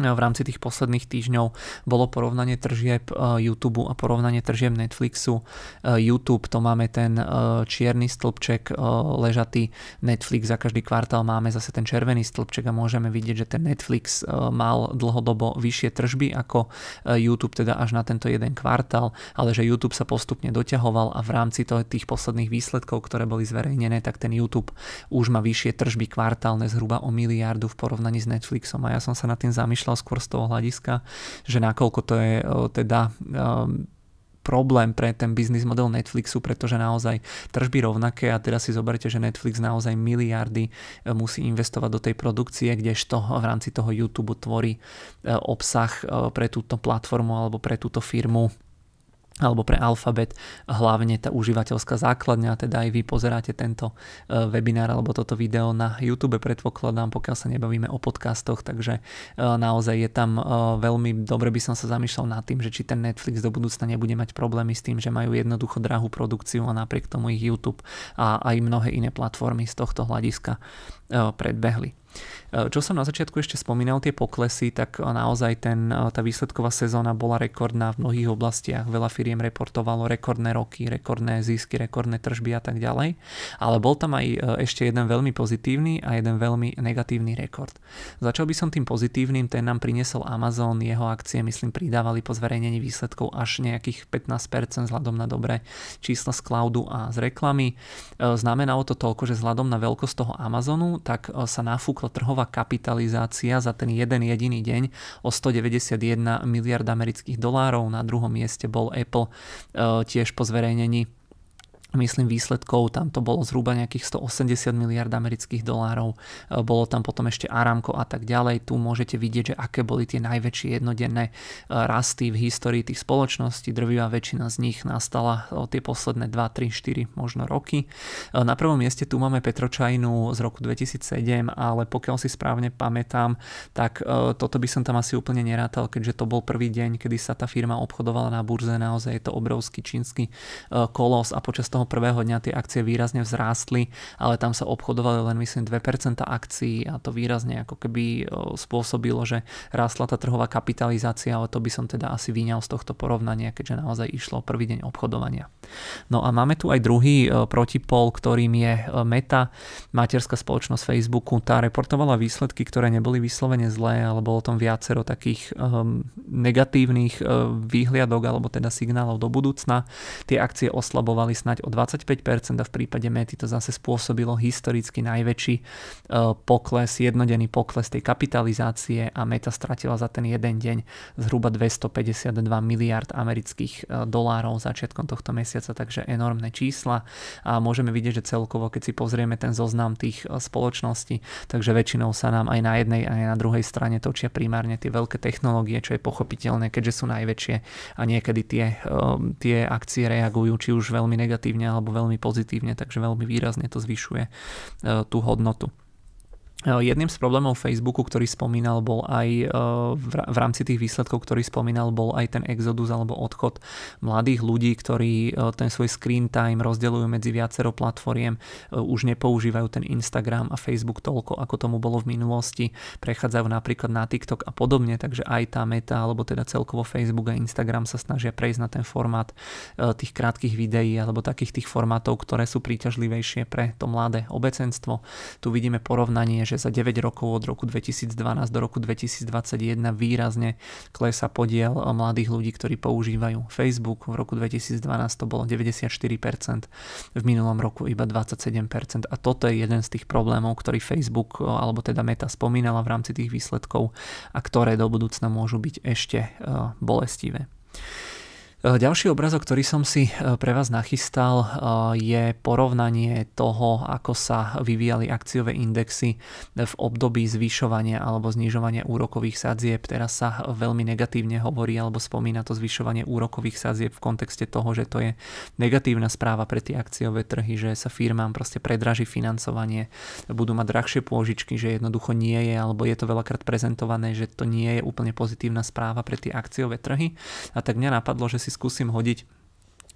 v rámci tých posledných týždňov bolo porovnanie tržieb e, YouTube a porovnanie tržieb Netflixu. E, YouTube, to máme ten e, čierny stĺpček ležatý, Netflix za každý kvartál máme zase ten červený stĺpček a môžeme vidieť, že ten Netflix mal dlhodobo vyššie tržby ako YouTube, teda až na tento jeden kvartál, ale že YouTube sa postupne doťahoval a v rámci toho, tých posledných výsledkov, ktoré boli zverejnené, tak ten YouTube už má vyššie tržby kvartálne zhruba o miliardu v porovnaní s Netflixom a ja som sa nad tým zamýšľal rozmýšľal skôr z toho hľadiska, že nakoľko to je e, teda um, problém pre ten biznis model Netflixu, pretože naozaj tržby rovnaké a teda si zoberte, že Netflix naozaj miliardy e, musí investovať do tej produkcie, kdežto v rámci toho YouTube tvorí e, obsah pre túto platformu alebo pre túto firmu alebo pre alfabet, hlavne tá užívateľská základňa, teda aj vy pozeráte tento e, webinár alebo toto video na YouTube, predpokladám, pokiaľ sa nebavíme o podcastoch, takže e, naozaj je tam e, veľmi dobre by som sa zamýšľal nad tým, že či ten Netflix do budúcna nebude mať problémy s tým, že majú jednoducho drahú produkciu a napriek tomu ich YouTube a aj mnohé iné platformy z tohto hľadiska E, predbehli. E, čo som na začiatku ešte spomínal, tie poklesy, tak naozaj ten, e, tá výsledková sezóna bola rekordná v mnohých oblastiach. Veľa firiem reportovalo rekordné roky, rekordné zisky, rekordné tržby a tak ďalej. Ale bol tam aj ešte jeden veľmi pozitívny a jeden veľmi negatívny rekord. Začal by som tým pozitívnym, ten nám priniesol Amazon, jeho akcie myslím pridávali po zverejnení výsledkov až nejakých 15% vzhľadom na dobré čísla z cloudu a z reklamy. Znamenalo to toľko, že vzhľadom na veľkosť toho Amazonu tak e, sa nafúkla trhová kapitalizácia za ten jeden jediný deň o 191 miliard amerických dolárov. Na druhom mieste bol Apple e, tiež po zverejnení myslím výsledkov, tam to bolo zhruba nejakých 180 miliard amerických dolárov, e, bolo tam potom ešte Aramko a tak ďalej, tu môžete vidieť, že aké boli tie najväčšie jednodenné e, rasty v histórii tých spoločností, drvivá väčšina z nich nastala o e, tie posledné 2, 3, 4 možno roky. Na prvom mieste tu máme Petročajnu z roku 2007, ale pokiaľ si správne pamätám, tak toto by som tam asi úplne nerátal, keďže to bol prvý deň, kedy sa tá firma obchodovala na burze, naozaj je to obrovský čínsky kolos a počas toho toho prvého dňa tie akcie výrazne vzrástli, ale tam sa obchodovali len myslím 2% akcií a to výrazne ako keby spôsobilo, že rástla tá trhová kapitalizácia, ale to by som teda asi vyňal z tohto porovnania, keďže naozaj išlo prvý deň obchodovania. No a máme tu aj druhý protipol, ktorým je Meta, materská spoločnosť Facebooku. Tá reportovala výsledky, ktoré neboli vyslovene zlé, ale bolo tam viacero takých um, negatívnych um, výhliadok alebo teda signálov do budúcna. Tie akcie oslabovali snať. o 25% a v prípade mety to zase spôsobilo historicky najväčší e, pokles, jednodenný pokles tej kapitalizácie a meta stratila za ten jeden deň zhruba 252 miliard amerických e, dolárov začiatkom tohto mesiaca, takže enormné čísla a môžeme vidieť, že celkovo, keď si pozrieme ten zoznam tých e, spoločností, takže väčšinou sa nám aj na jednej aj na druhej strane točia primárne tie veľké technológie, čo je pochopiteľné, keďže sú najväčšie a niekedy tie, tie akcie reagujú či už veľmi negatívne negatívne alebo veľmi pozitívne, takže veľmi výrazne to zvyšuje e, tú hodnotu. Eh, jedným z problémov Facebooku, ktorý spomínal, bol aj eh, v rámci tých výsledkov, ktorý spomínal, bol aj ten exodus alebo odchod mladých ľudí, ktorí eh, ten svoj screen time rozdeľujú medzi viacero platformiem, už nepoužívajú ten Instagram a Facebook toľko, ako tomu bolo v minulosti, prechádzajú napríklad na TikTok a podobne, takže aj tá meta, alebo teda celkovo Facebook a Instagram sa snažia prejsť na ten formát tých krátkých videí alebo takých tých formátov, ktoré sú príťažlivejšie pre to mladé obecenstvo. Tu vidíme porovnanie, že za 9 rokov od roku 2012 do roku 2021 výrazne klesa podiel eh, mladých ľudí, ktorí používajú Facebook. V roku 2012 to bolo 94%, v minulom roku iba 27%. A toto je jeden z tých problémov, ktorý Facebook eh, alebo teda Meta spomínala v rámci tých výsledkov a ktoré do budúcna môžu byť ešte eh, bolestivé. Eh, ďalší obrazok, ktorý som si eh, pre vás nachystal, eh, je porovnanie toho, ako sa vyvíjali akciové indexy v období zvyšovania alebo znižovania úrokových sadzieb. Teraz sa veľmi negatívne hovorí alebo spomína to zvyšovanie úrokových sadzieb v kontexte toho, že to je negatívna správa pre tie akciové trhy, že sa firmám proste predraží financovanie, budú mať drahšie pôžičky, že jednoducho nie je alebo je to veľakrát prezentované, že to nie je úplne pozitívna správa pre tie akciové trhy. A tak mňa napadlo, že si skúsim hodiť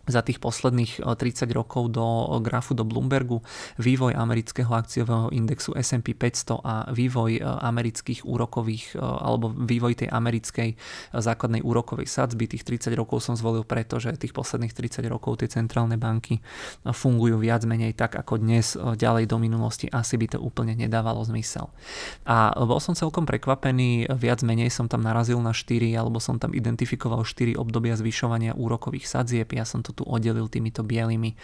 za tých posledných 30 e, rokov do e, grafu do Bloombergu vývoj amerického akciového indexu S&P 500 a vývoj e, amerických úrokových alebo vývoj tej americkej základnej úrokovej sadzby. Tých 30 rokov som zvolil preto, že tých posledných 30 rokov tie centrálne banky fungujú viac menej tak ako dnes. Ďalej do minulosti asi by to úplne nedávalo zmysel. A bol som celkom prekvapený, viac menej som tam narazil na 4 alebo som tam identifikoval 4 obdobia zvyšovania úrokových sadzieb. Ja som to tu oddelil týmito bielými e,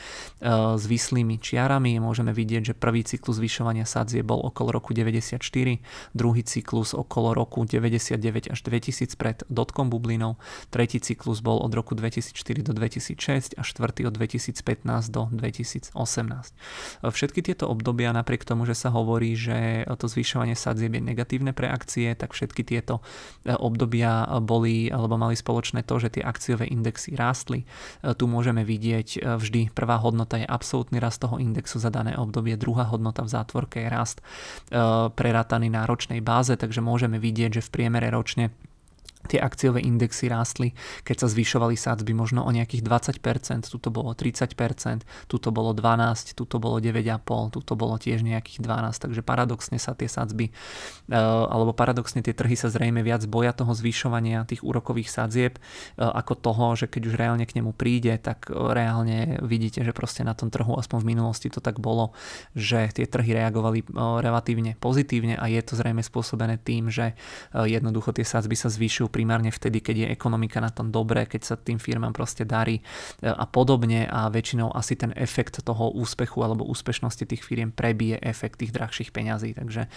zvislými čiarami. Môžeme vidieť, že prvý cyklus zvyšovania sadzie bol okolo roku 94, druhý cyklus okolo roku 99 až 2000 pred dotkom bublinov, tretí cyklus bol od roku 2004 do 2006 a štvrtý od 2015 do 2018. E, všetky tieto obdobia, napriek tomu, že sa hovorí, že to zvyšovanie sadzieb je negatívne pre akcie, tak všetky tieto e, obdobia boli alebo mali spoločné to, že tie akciové indexy rástli. Tu môžeme môžeme vidieť e, vždy. Prvá hodnota je absolútny rast toho indexu za dané obdobie, druhá hodnota v zátvorke je rast e, prerataný na ročnej báze, takže môžeme vidieť, že v priemere ročne tie akciové indexy rástli, keď sa zvyšovali sádzby možno o nejakých 20%, tu bolo 30%, tu bolo 12%, tu bolo 9,5%, tu bolo tiež nejakých 12%, takže paradoxne sa tie sádzby, e, alebo paradoxne tie trhy sa zrejme viac boja toho zvyšovania tých úrokových sadzieb, e, ako toho, že keď už reálne k nemu príde, tak e, reálne vidíte, že proste na tom trhu, aspoň v minulosti to tak bolo, že tie trhy reagovali relatívne pozitívne a je to zrejme spôsobené tým, že jednoducho tie sádzby sa zvyšujú primárne vtedy, keď je ekonomika na tom dobré, keď sa tým firmám proste darí e, a podobne a väčšinou asi ten efekt toho úspechu alebo úspešnosti tých firiem prebije efekt tých drahších peňazí. Takže e,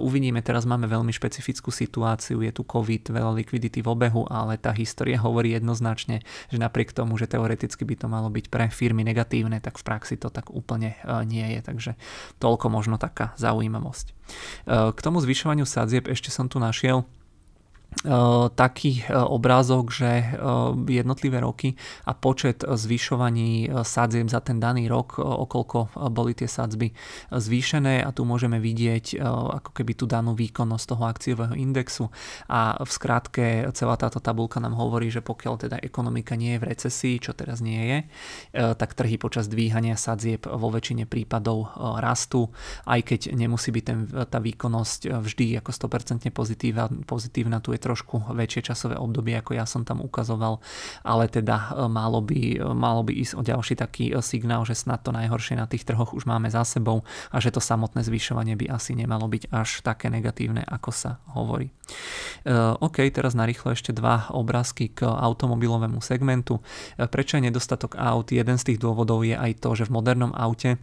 uvidíme, teraz máme veľmi špecifickú situáciu, je tu COVID, veľa likvidity v obehu, ale tá história hovorí jednoznačne, že napriek tomu, že teoreticky by to malo byť pre firmy negatívne, tak v praxi to tak úplne e, nie je. Takže toľko možno taká zaujímavosť. K tomu zvyšovaniu sadzieb ešte som tu našiel taký obrázok, že jednotlivé roky a počet zvyšovaní sadzieb za ten daný rok, okolko boli tie sadzby zvýšené a tu môžeme vidieť ako keby tú danú výkonnosť toho akciového indexu a v skratke celá táto tabulka nám hovorí, že pokiaľ teda ekonomika nie je v recesii, čo teraz nie je, tak trhy počas dvíhania sadzieb vo väčšine prípadov rastú, aj keď nemusí byť ten, tá výkonnosť vždy ako 100% pozitívna, pozitívna tu je trošku väčšie časové obdobie, ako ja som tam ukazoval, ale teda e, malo by, e, malo by ísť o ďalší taký e, signál, že snad to najhoršie na tých trhoch už máme za sebou a že to samotné zvyšovanie by asi nemalo byť až také negatívne, ako sa hovorí. OK, teraz narýchlo ešte dva obrázky k automobilovému segmentu. Prečo je nedostatok aut? Jeden z tých dôvodov je aj to, že v modernom aute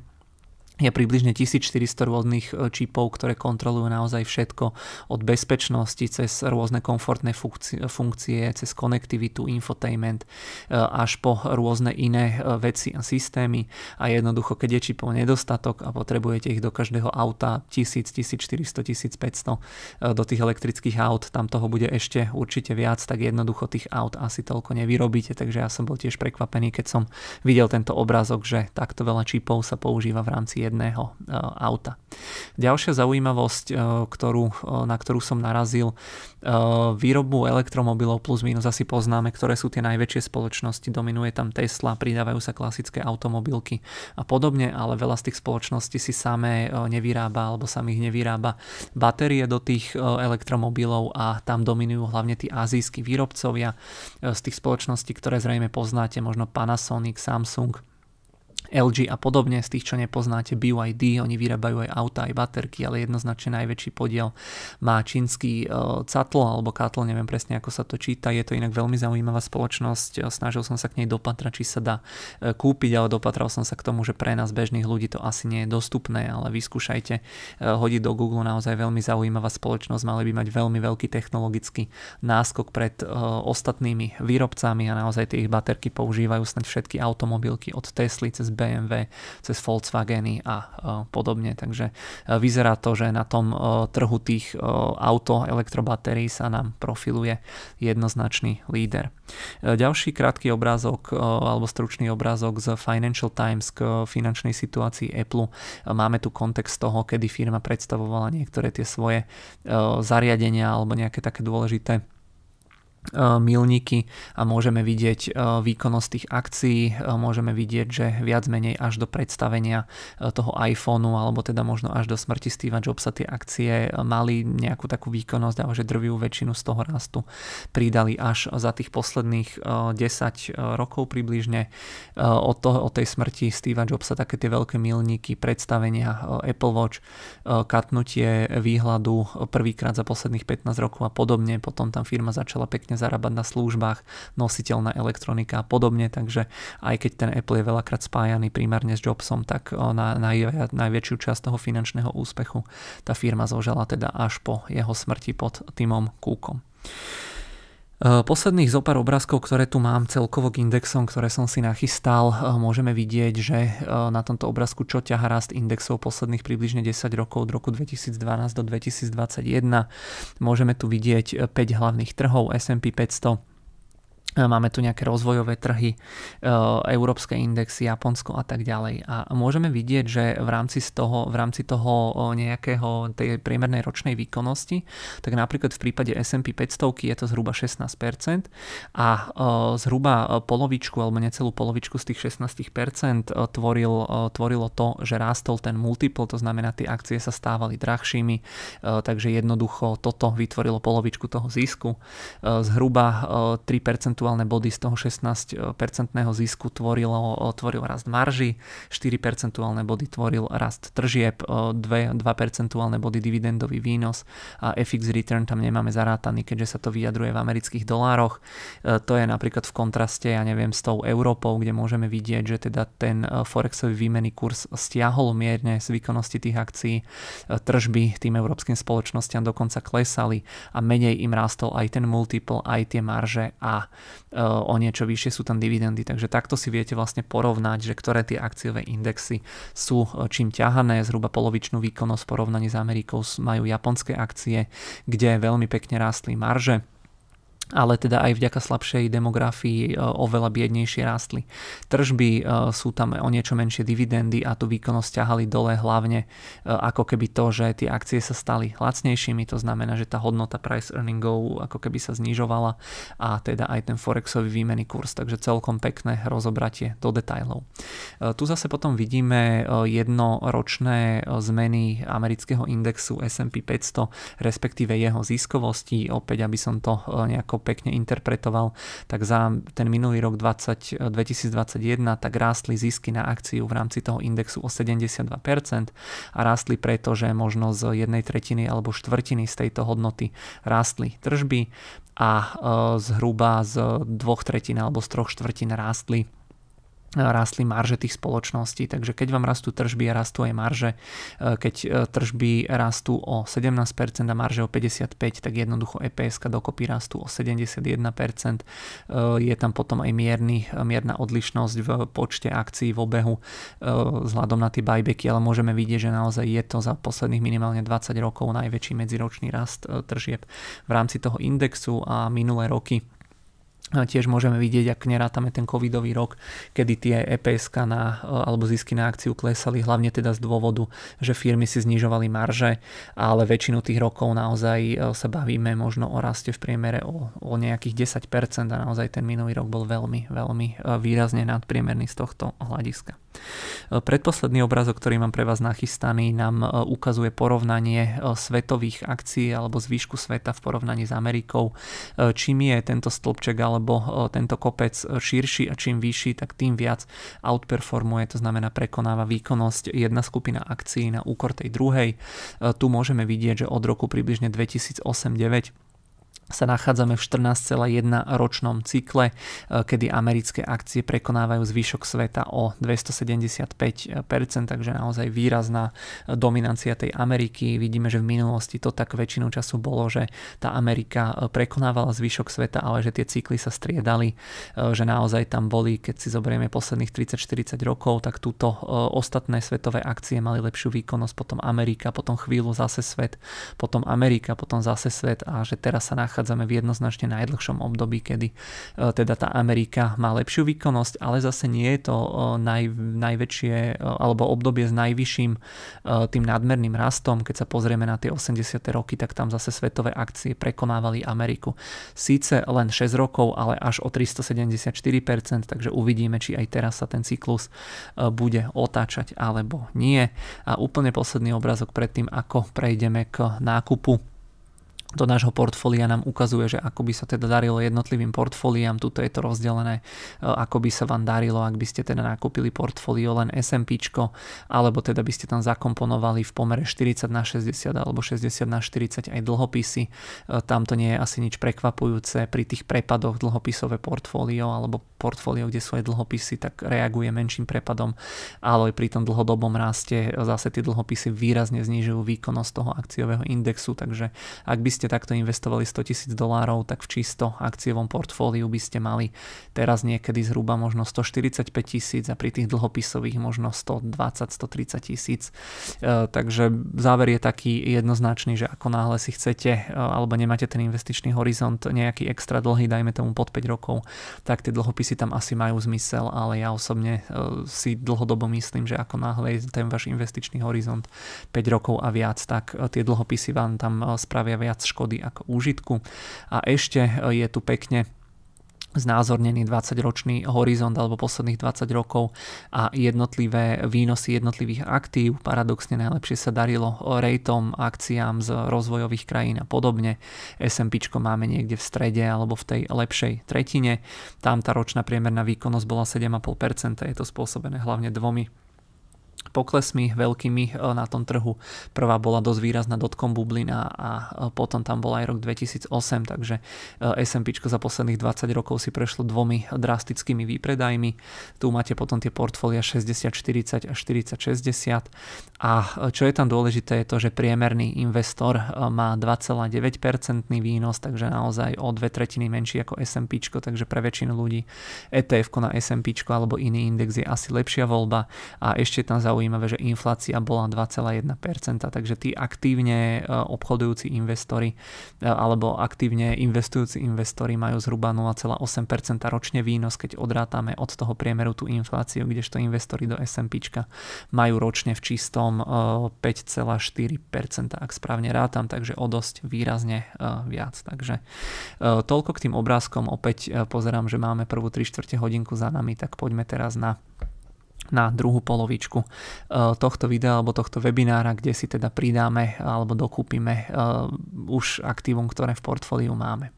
je približne 1400 rôznych e, čipov, ktoré kontrolujú naozaj všetko od bezpečnosti cez rôzne komfortné funkcie, cez konektivitu, infotainment e, až po rôzne iné e, veci a systémy a jednoducho, keď je čipov nedostatok a potrebujete ich do každého auta 1000, 1400, 1500 do tých elektrických aut, tam toho bude ešte určite viac, tak jednoducho tých aut asi toľko nevyrobíte, takže ja som bol tiež prekvapený, keď som videl tento obrázok, že takto veľa čipov sa používa v rámci jedného e, auta. Ďalšia zaujímavosť, e, ktorú, e, na ktorú som narazil, výrobu elektromobilov plus minus asi poznáme, ktoré sú tie najväčšie spoločnosti, dominuje tam Tesla, pridávajú sa klasické automobilky a podobne, ale veľa z tých spoločností si samé nevyrába alebo ich nevyrába batérie do tých elektromobilov a tam dominujú hlavne tí azijskí výrobcovia z tých spoločností, ktoré zrejme poznáte, možno Panasonic, Samsung, LG a podobne, z tých, čo nepoznáte, BYD, oni vyrábajú aj auta, aj baterky, ale jednoznačne najväčší podiel má čínsky uh, e, catl alebo katl, neviem presne ako sa to číta, je to inak veľmi zaujímavá spoločnosť, e, snažil som sa k nej dopatrať, či sa dá e, kúpiť, ale dopatral som sa k tomu, že pre nás bežných ľudí to asi nie je dostupné, ale vyskúšajte hodiť do Google naozaj veľmi zaujímavá spoločnosť, mali by mať veľmi veľký technologický náskok pred uh, ostatnými výrobcami a naozaj tie ich baterky používajú snad všetky automobilky od Tesly cez BMW, cez Volkswageny a e, podobne. Takže e, vyzerá to, že na tom e, trhu tých auto elektrobatérií sa nám profiluje jednoznačný líder. Ďalší krátky obrázok alebo stručný obrázok z Financial Times k finančnej situácii Apple. Máme tu kontext toho, kedy firma predstavovala niektoré tie svoje zariadenia alebo nejaké také dôležité E, milníky a môžeme vidieť e, výkonnosť tých akcií, e, môžeme vidieť, že viac menej až do predstavenia toho iPhoneu alebo teda možno až do smrti Steve Jobsa tie akcie mali nejakú takú výkonnosť a že drvivú väčšinu z toho rastu pridali až za tých posledných 10 rokov približne od, toho, od tej smrti Steve Jobsa také tie veľké milníky, predstavenia Apple Watch, katnutie výhľadu prvýkrát za posledných 15 rokov a podobne, potom tam firma začala pekne zarábať na službách, nositeľná elektronika a podobne, takže aj keď ten Apple je veľakrát spájaný primárne s Jobsom, tak na, najväčšiu časť toho finančného úspechu tá firma zožala teda až po jeho smrti pod Timom Cookom. Eh, posledných zopár obrázkov, ktoré tu mám celkovo k indexom, ktoré som si nachystal, eh, môžeme vidieť, že eh, na tomto obrázku čo ťaha rast indexov posledných približne 10 rokov od roku 2012 do 2021. Môžeme tu vidieť 5 hlavných trhov S&P 500, E, máme tu nejaké rozvojové trhy, e, európske indexy, Japonsko a tak ďalej. A môžeme vidieť, že v rámci, z toho, v rámci toho e, nejakého tej priemernej ročnej výkonnosti, tak napríklad v prípade S&P 500 je to zhruba 16% a zhruba polovičku alebo necelú polovičku z tých 16% tvoril, tvorilo to, že rástol ten multiple, to znamená tie akcie sa stávali drahšími, takže jednoducho toto vytvorilo polovičku toho zisku. Zhruba 3% percentuálne body z toho 16-percentného zisku tvorilo, tvoril rast marži, 4 percentuálne body tvoril rast tržieb, 2, 2 percentuálne body dividendový výnos a FX return tam nemáme zarátaný, keďže sa to vyjadruje v amerických dolároch. E, to je napríklad v kontraste, ja neviem, s tou Európou, kde môžeme vidieť, že teda ten e, forexový výmenný kurz stiahol mierne z výkonnosti tých akcií, e, tržby tým európskym spoločnostiam dokonca klesali a menej im rastol aj ten multiple, aj tie marže a E, o niečo vyššie sú tam dividendy, takže takto si viete vlastne porovnať, že ktoré tie akciové indexy sú e, čím ťahané, zhruba polovičnú výkonnosť v porovnaní s Amerikou majú japonské akcie, kde veľmi pekne rástli marže ale teda aj vďaka slabšej demografii e, oveľa biednejšie rástli. Tržby e, sú tam o niečo menšie dividendy a tú výkonnosť ťahali dole hlavne e, ako keby to, že tie akcie sa stali lacnejšími, to znamená, že tá hodnota price earningov ako keby sa znižovala a teda aj ten forexový výmený kurz, takže celkom pekné rozobratie do detajlov. Tu zase potom vidíme jednoročné zmeny amerického indexu S&P 500, respektíve jeho ziskovosti, opäť aby som to nejako pekne interpretoval, tak za ten minulý rok 20, 2021 eh, tak rástli zisky na akciu v rámci toho indexu o 72% a rástli preto, že možno z jednej tretiny alebo štvrtiny z tejto hodnoty rástli tržby a eh, zhruba z dvoch tretín alebo z troch štvrtín rástli rastli marže tých spoločností. Takže keď vám rastú tržby, a rastú aj marže. E, keď e, tržby rastú o 17% a marže o 55%, tak jednoducho EPS dokopy rastú o 71%. E, je tam potom aj mierny, mierna odlišnosť v počte akcií v obehu vzhľadom na tie buybacky, ale môžeme vidieť, že naozaj je to za posledných minimálne 20 rokov najväčší medziročný rast tržieb v rámci toho indexu a minulé roky a tiež môžeme vidieť, ak nerátame ten covidový rok, kedy tie EPS na, alebo zisky na akciu klesali, hlavne teda z dôvodu, že firmy si znižovali marže, ale väčšinu tých rokov naozaj e, sa bavíme možno o raste v priemere o, o nejakých 10% a naozaj ten minulý rok bol veľmi, veľmi e, výrazne nadpriemerný z tohto hľadiska. E, predposledný obrazok, ktorý mám pre vás nachystaný, nám e, ukazuje porovnanie e, svetových akcií alebo zvýšku sveta v porovnaní s Amerikou. Čím je tento stĺpček alebo tento kopec širší a čím vyšší, tak tým viac outperformuje, to znamená prekonáva výkonnosť jedna skupina akcií na úkor tej druhej. Tu môžeme vidieť, že od roku približne 2008-2009 sa nachádzame v 14,1 ročnom cykle, e, kedy americké akcie prekonávajú zvyšok sveta o 275%, takže naozaj výrazná e, dominancia tej Ameriky. Vidíme, že v minulosti to tak väčšinu času bolo, že tá Amerika e, prekonávala zvyšok sveta, ale že tie cykly sa striedali, že naozaj tam boli, keď si zoberieme posledných 30-40 rokov, tak túto ostatné svetové akcie mali lepšiu výkonnosť, potom Amerika, potom chvíľu zase svet, potom Amerika, potom zase svet a že teraz sa nachádzame nachádzame v jednoznačne najdlhšom období, kedy e, teda tá Amerika má lepšiu výkonnosť, ale zase nie je to e, naj, najväčšie e, alebo obdobie s najvyšším tým nadmerným rastom. Keď sa pozrieme na tie 80. roky, tak tam zase svetové akcie prekonávali Ameriku. Síce len 6 rokov, ale až o 374%, takže uvidíme, či aj teraz sa ten cyklus bude otáčať alebo nie. A úplne posledný obrazok predtým ako prejdeme k nákupu do nášho portfólia nám ukazuje, že ako by sa teda darilo jednotlivým portfóliám, tuto je to rozdelené, e, ako by sa vám darilo, ak by ste teda nakúpili portfólio len SMP, alebo teda by ste tam zakomponovali v pomere 40 na 60 alebo 60 na 40 aj dlhopisy. E, tam to nie je asi nič prekvapujúce, pri tých prepadoch dlhopisové portfólio alebo portfólio, kde sú aj dlhopisy, tak reaguje menším prepadom, ale pri tom dlhodobom raste zase tie dlhopisy výrazne znižujú výkonnosť toho akciového indexu, takže ak by ste ste takto investovali 100 tisíc dolárov, tak v čisto akciovom portfóliu by ste mali teraz niekedy zhruba možno 145 tisíc a pri tých dlhopisových možno 120-130 tisíc. E, takže záver je taký jednoznačný, že ako náhle si chcete e, alebo nemáte ten investičný horizont nejaký extra dlhý, dajme tomu pod 5 rokov, tak tie dlhopisy tam asi majú zmysel, ale ja osobne e, si dlhodobo myslím, že ako náhle je ten váš investičný horizont 5 rokov a viac, tak e, tie dlhopisy vám tam e, spravia viac škody ako úžitku. A ešte e, je tu pekne znázornený 20-ročný horizont alebo posledných 20 rokov a jednotlivé výnosy jednotlivých aktív. Paradoxne najlepšie sa darilo rejtom, akciám z rozvojových krajín a podobne. SMP máme niekde v strede alebo v tej lepšej tretine. Tam tá ročná priemerná výkonnosť bola 7,5%. Je to spôsobené hlavne dvomi poklesmi veľkými e, na tom trhu. Prvá bola dosť výrazná dotkom bublina a e, potom tam bol aj rok 2008, takže e, S&P za posledných 20 rokov si prešlo dvomi drastickými výpredajmi. Tu máte potom tie portfólia 60-40 a 40-60 a čo je tam dôležité je to, že priemerný investor má 2,9% výnos, takže naozaj o dve tretiny menší ako S&P, takže pre väčšinu ľudí ETF na SMP alebo iný index je asi lepšia voľba a ešte tam za zaujímavé, že inflácia bola 2,1%, takže tí aktívne e, obchodujúci investori e, alebo aktívne investujúci investori majú zhruba 0,8% ročne výnos, keď odrátame od toho priemeru tú infláciu, kdežto investori do S&P majú ročne v čistom 5,4%, e, ak správne rátam, takže o dosť výrazne viac. Takže toľko k tým obrázkom, opäť pozerám, že máme prvú 3 čtvrte hodinku za nami, tak poďme teraz na na druhú polovičku eh, tohto videa alebo tohto webinára, kde si teda pridáme alebo dokúpime eh, už aktívum, ktoré v portfóliu máme.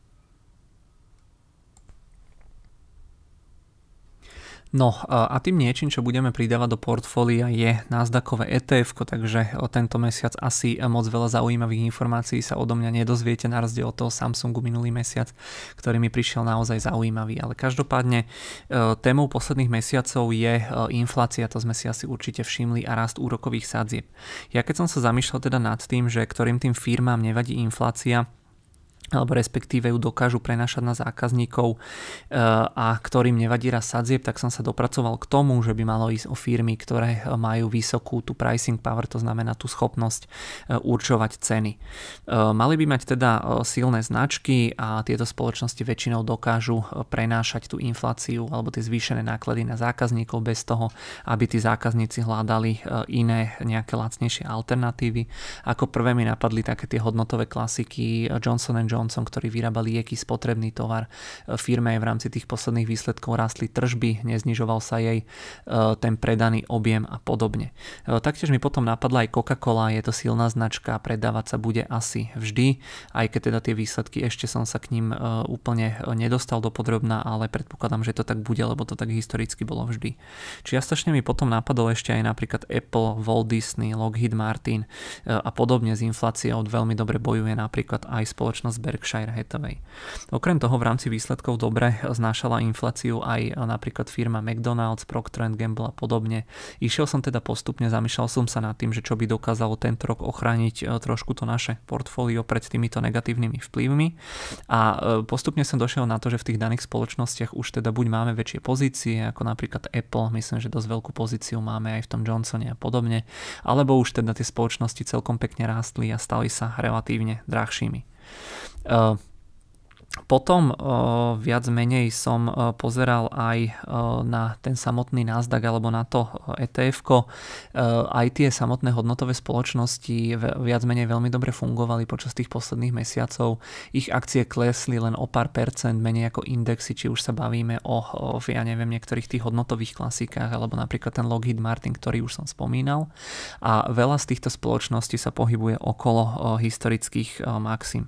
No a tým niečím, čo budeme pridávať do portfólia je názdakové ETF, takže tento mesiac asi moc veľa zaujímavých informácií sa odo mňa nedozviete na rozdiel od toho Samsungu minulý mesiac, ktorý mi prišiel naozaj zaujímavý. Ale každopádne e, témou posledných mesiacov je e, inflácia, to sme si asi určite všimli a rast úrokových sadzieb. Ja keď som sa zamýšľal teda nad tým, že ktorým tým firmám nevadí inflácia, alebo respektíve ju dokážu prenašať na zákazníkov e, a ktorým nevadí raz sadzieb, tak som sa dopracoval k tomu, že by malo ísť o firmy, ktoré majú vysokú tú pricing power, to znamená tú schopnosť e, určovať ceny. E, mali by mať teda silné značky a tieto spoločnosti väčšinou dokážu prenášať tú infláciu alebo tie zvýšené náklady na zákazníkov bez toho, aby tí zákazníci hľadali iné nejaké lacnejšie alternatívy. Ako prvé mi napadli také tie hodnotové klasiky Johnson Johnson Japoncom, ktorí vyrábali lieky, spotrebný tovar. E, firme v rámci tých posledných výsledkov rástli tržby, neznižoval sa jej e, ten predaný objem a podobne. E, taktiež mi potom napadla aj Coca-Cola, je to silná značka, predávať sa bude asi vždy, aj keď teda tie výsledky ešte som sa k ním úplne nedostal do podrobná, ale predpokladám, že to tak bude, lebo to tak historicky bolo vždy. Čiastočne mi potom napadol ešte aj napríklad Apple, Walt Disney, Lockheed Martin a podobne s infláciou veľmi dobre bojuje napríklad aj spoločnosť Berkshire Hathaway. Okrem toho v rámci výsledkov dobre znášala infláciu aj napríklad firma McDonald's, Procter Gamble a podobne. Išiel som teda postupne, zamýšľal som sa nad tým, že čo by dokázalo tento rok ochrániť e, trošku to naše portfólio pred týmito negatívnymi vplyvmi a e, postupne som došiel na to, že v tých daných spoločnostiach už teda buď máme väčšie pozície, ako napríklad Apple, myslím, že dosť veľkú pozíciu máme aj v tom Johnsone a podobne, alebo už teda tie spoločnosti celkom pekne rástli a stali sa relatívne drahšími. Uh, Potom viac menej som pozeral aj na ten samotný Nasdaq alebo na to etf -ko. Aj tie samotné hodnotové spoločnosti viac menej veľmi dobre fungovali počas tých posledných mesiacov. Ich akcie klesli len o pár percent, menej ako indexy, či už sa bavíme o, ja neviem, niektorých tých hodnotových klasikách alebo napríklad ten Lockheed Martin, ktorý už som spomínal. A veľa z týchto spoločností sa pohybuje okolo historických maxim.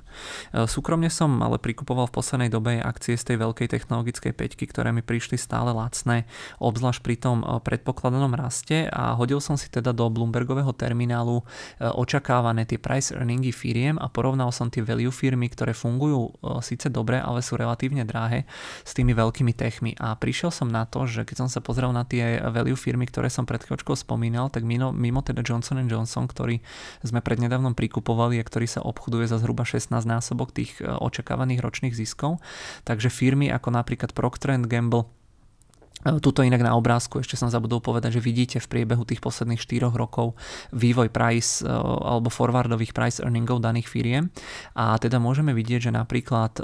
Súkromne som ale prikupoval kupoval v poslednej dobe, je akcie z tej veľkej technologickej peťky, ktoré mi prišli stále lacné, obzvlášť pri tom e, predpokladanom raste a hodil som si teda do Bloombergového terminálu e, očakávané tie price earningy firiem a porovnal som tie value firmy, ktoré fungujú e, síce dobre, ale sú relatívne drahé s tými veľkými techmi a prišiel som na to, že keď som sa pozrel na tie value firmy, ktoré som pred chvíľočkou spomínal, tak mimo, mimo teda Johnson Johnson, ktorý sme prednedávnom prikupovali a ktorý sa obchoduje za zhruba 16 násobok tých očakávaných ročných finančných ziskov. Takže firmy ako napríklad Procter Gamble E, tuto inak na obrázku ešte som zabudol povedať, že vidíte v priebehu tých posledných 4 rokov vývoj price e, alebo forwardových price earningov daných firiem a teda môžeme vidieť, že napríklad e,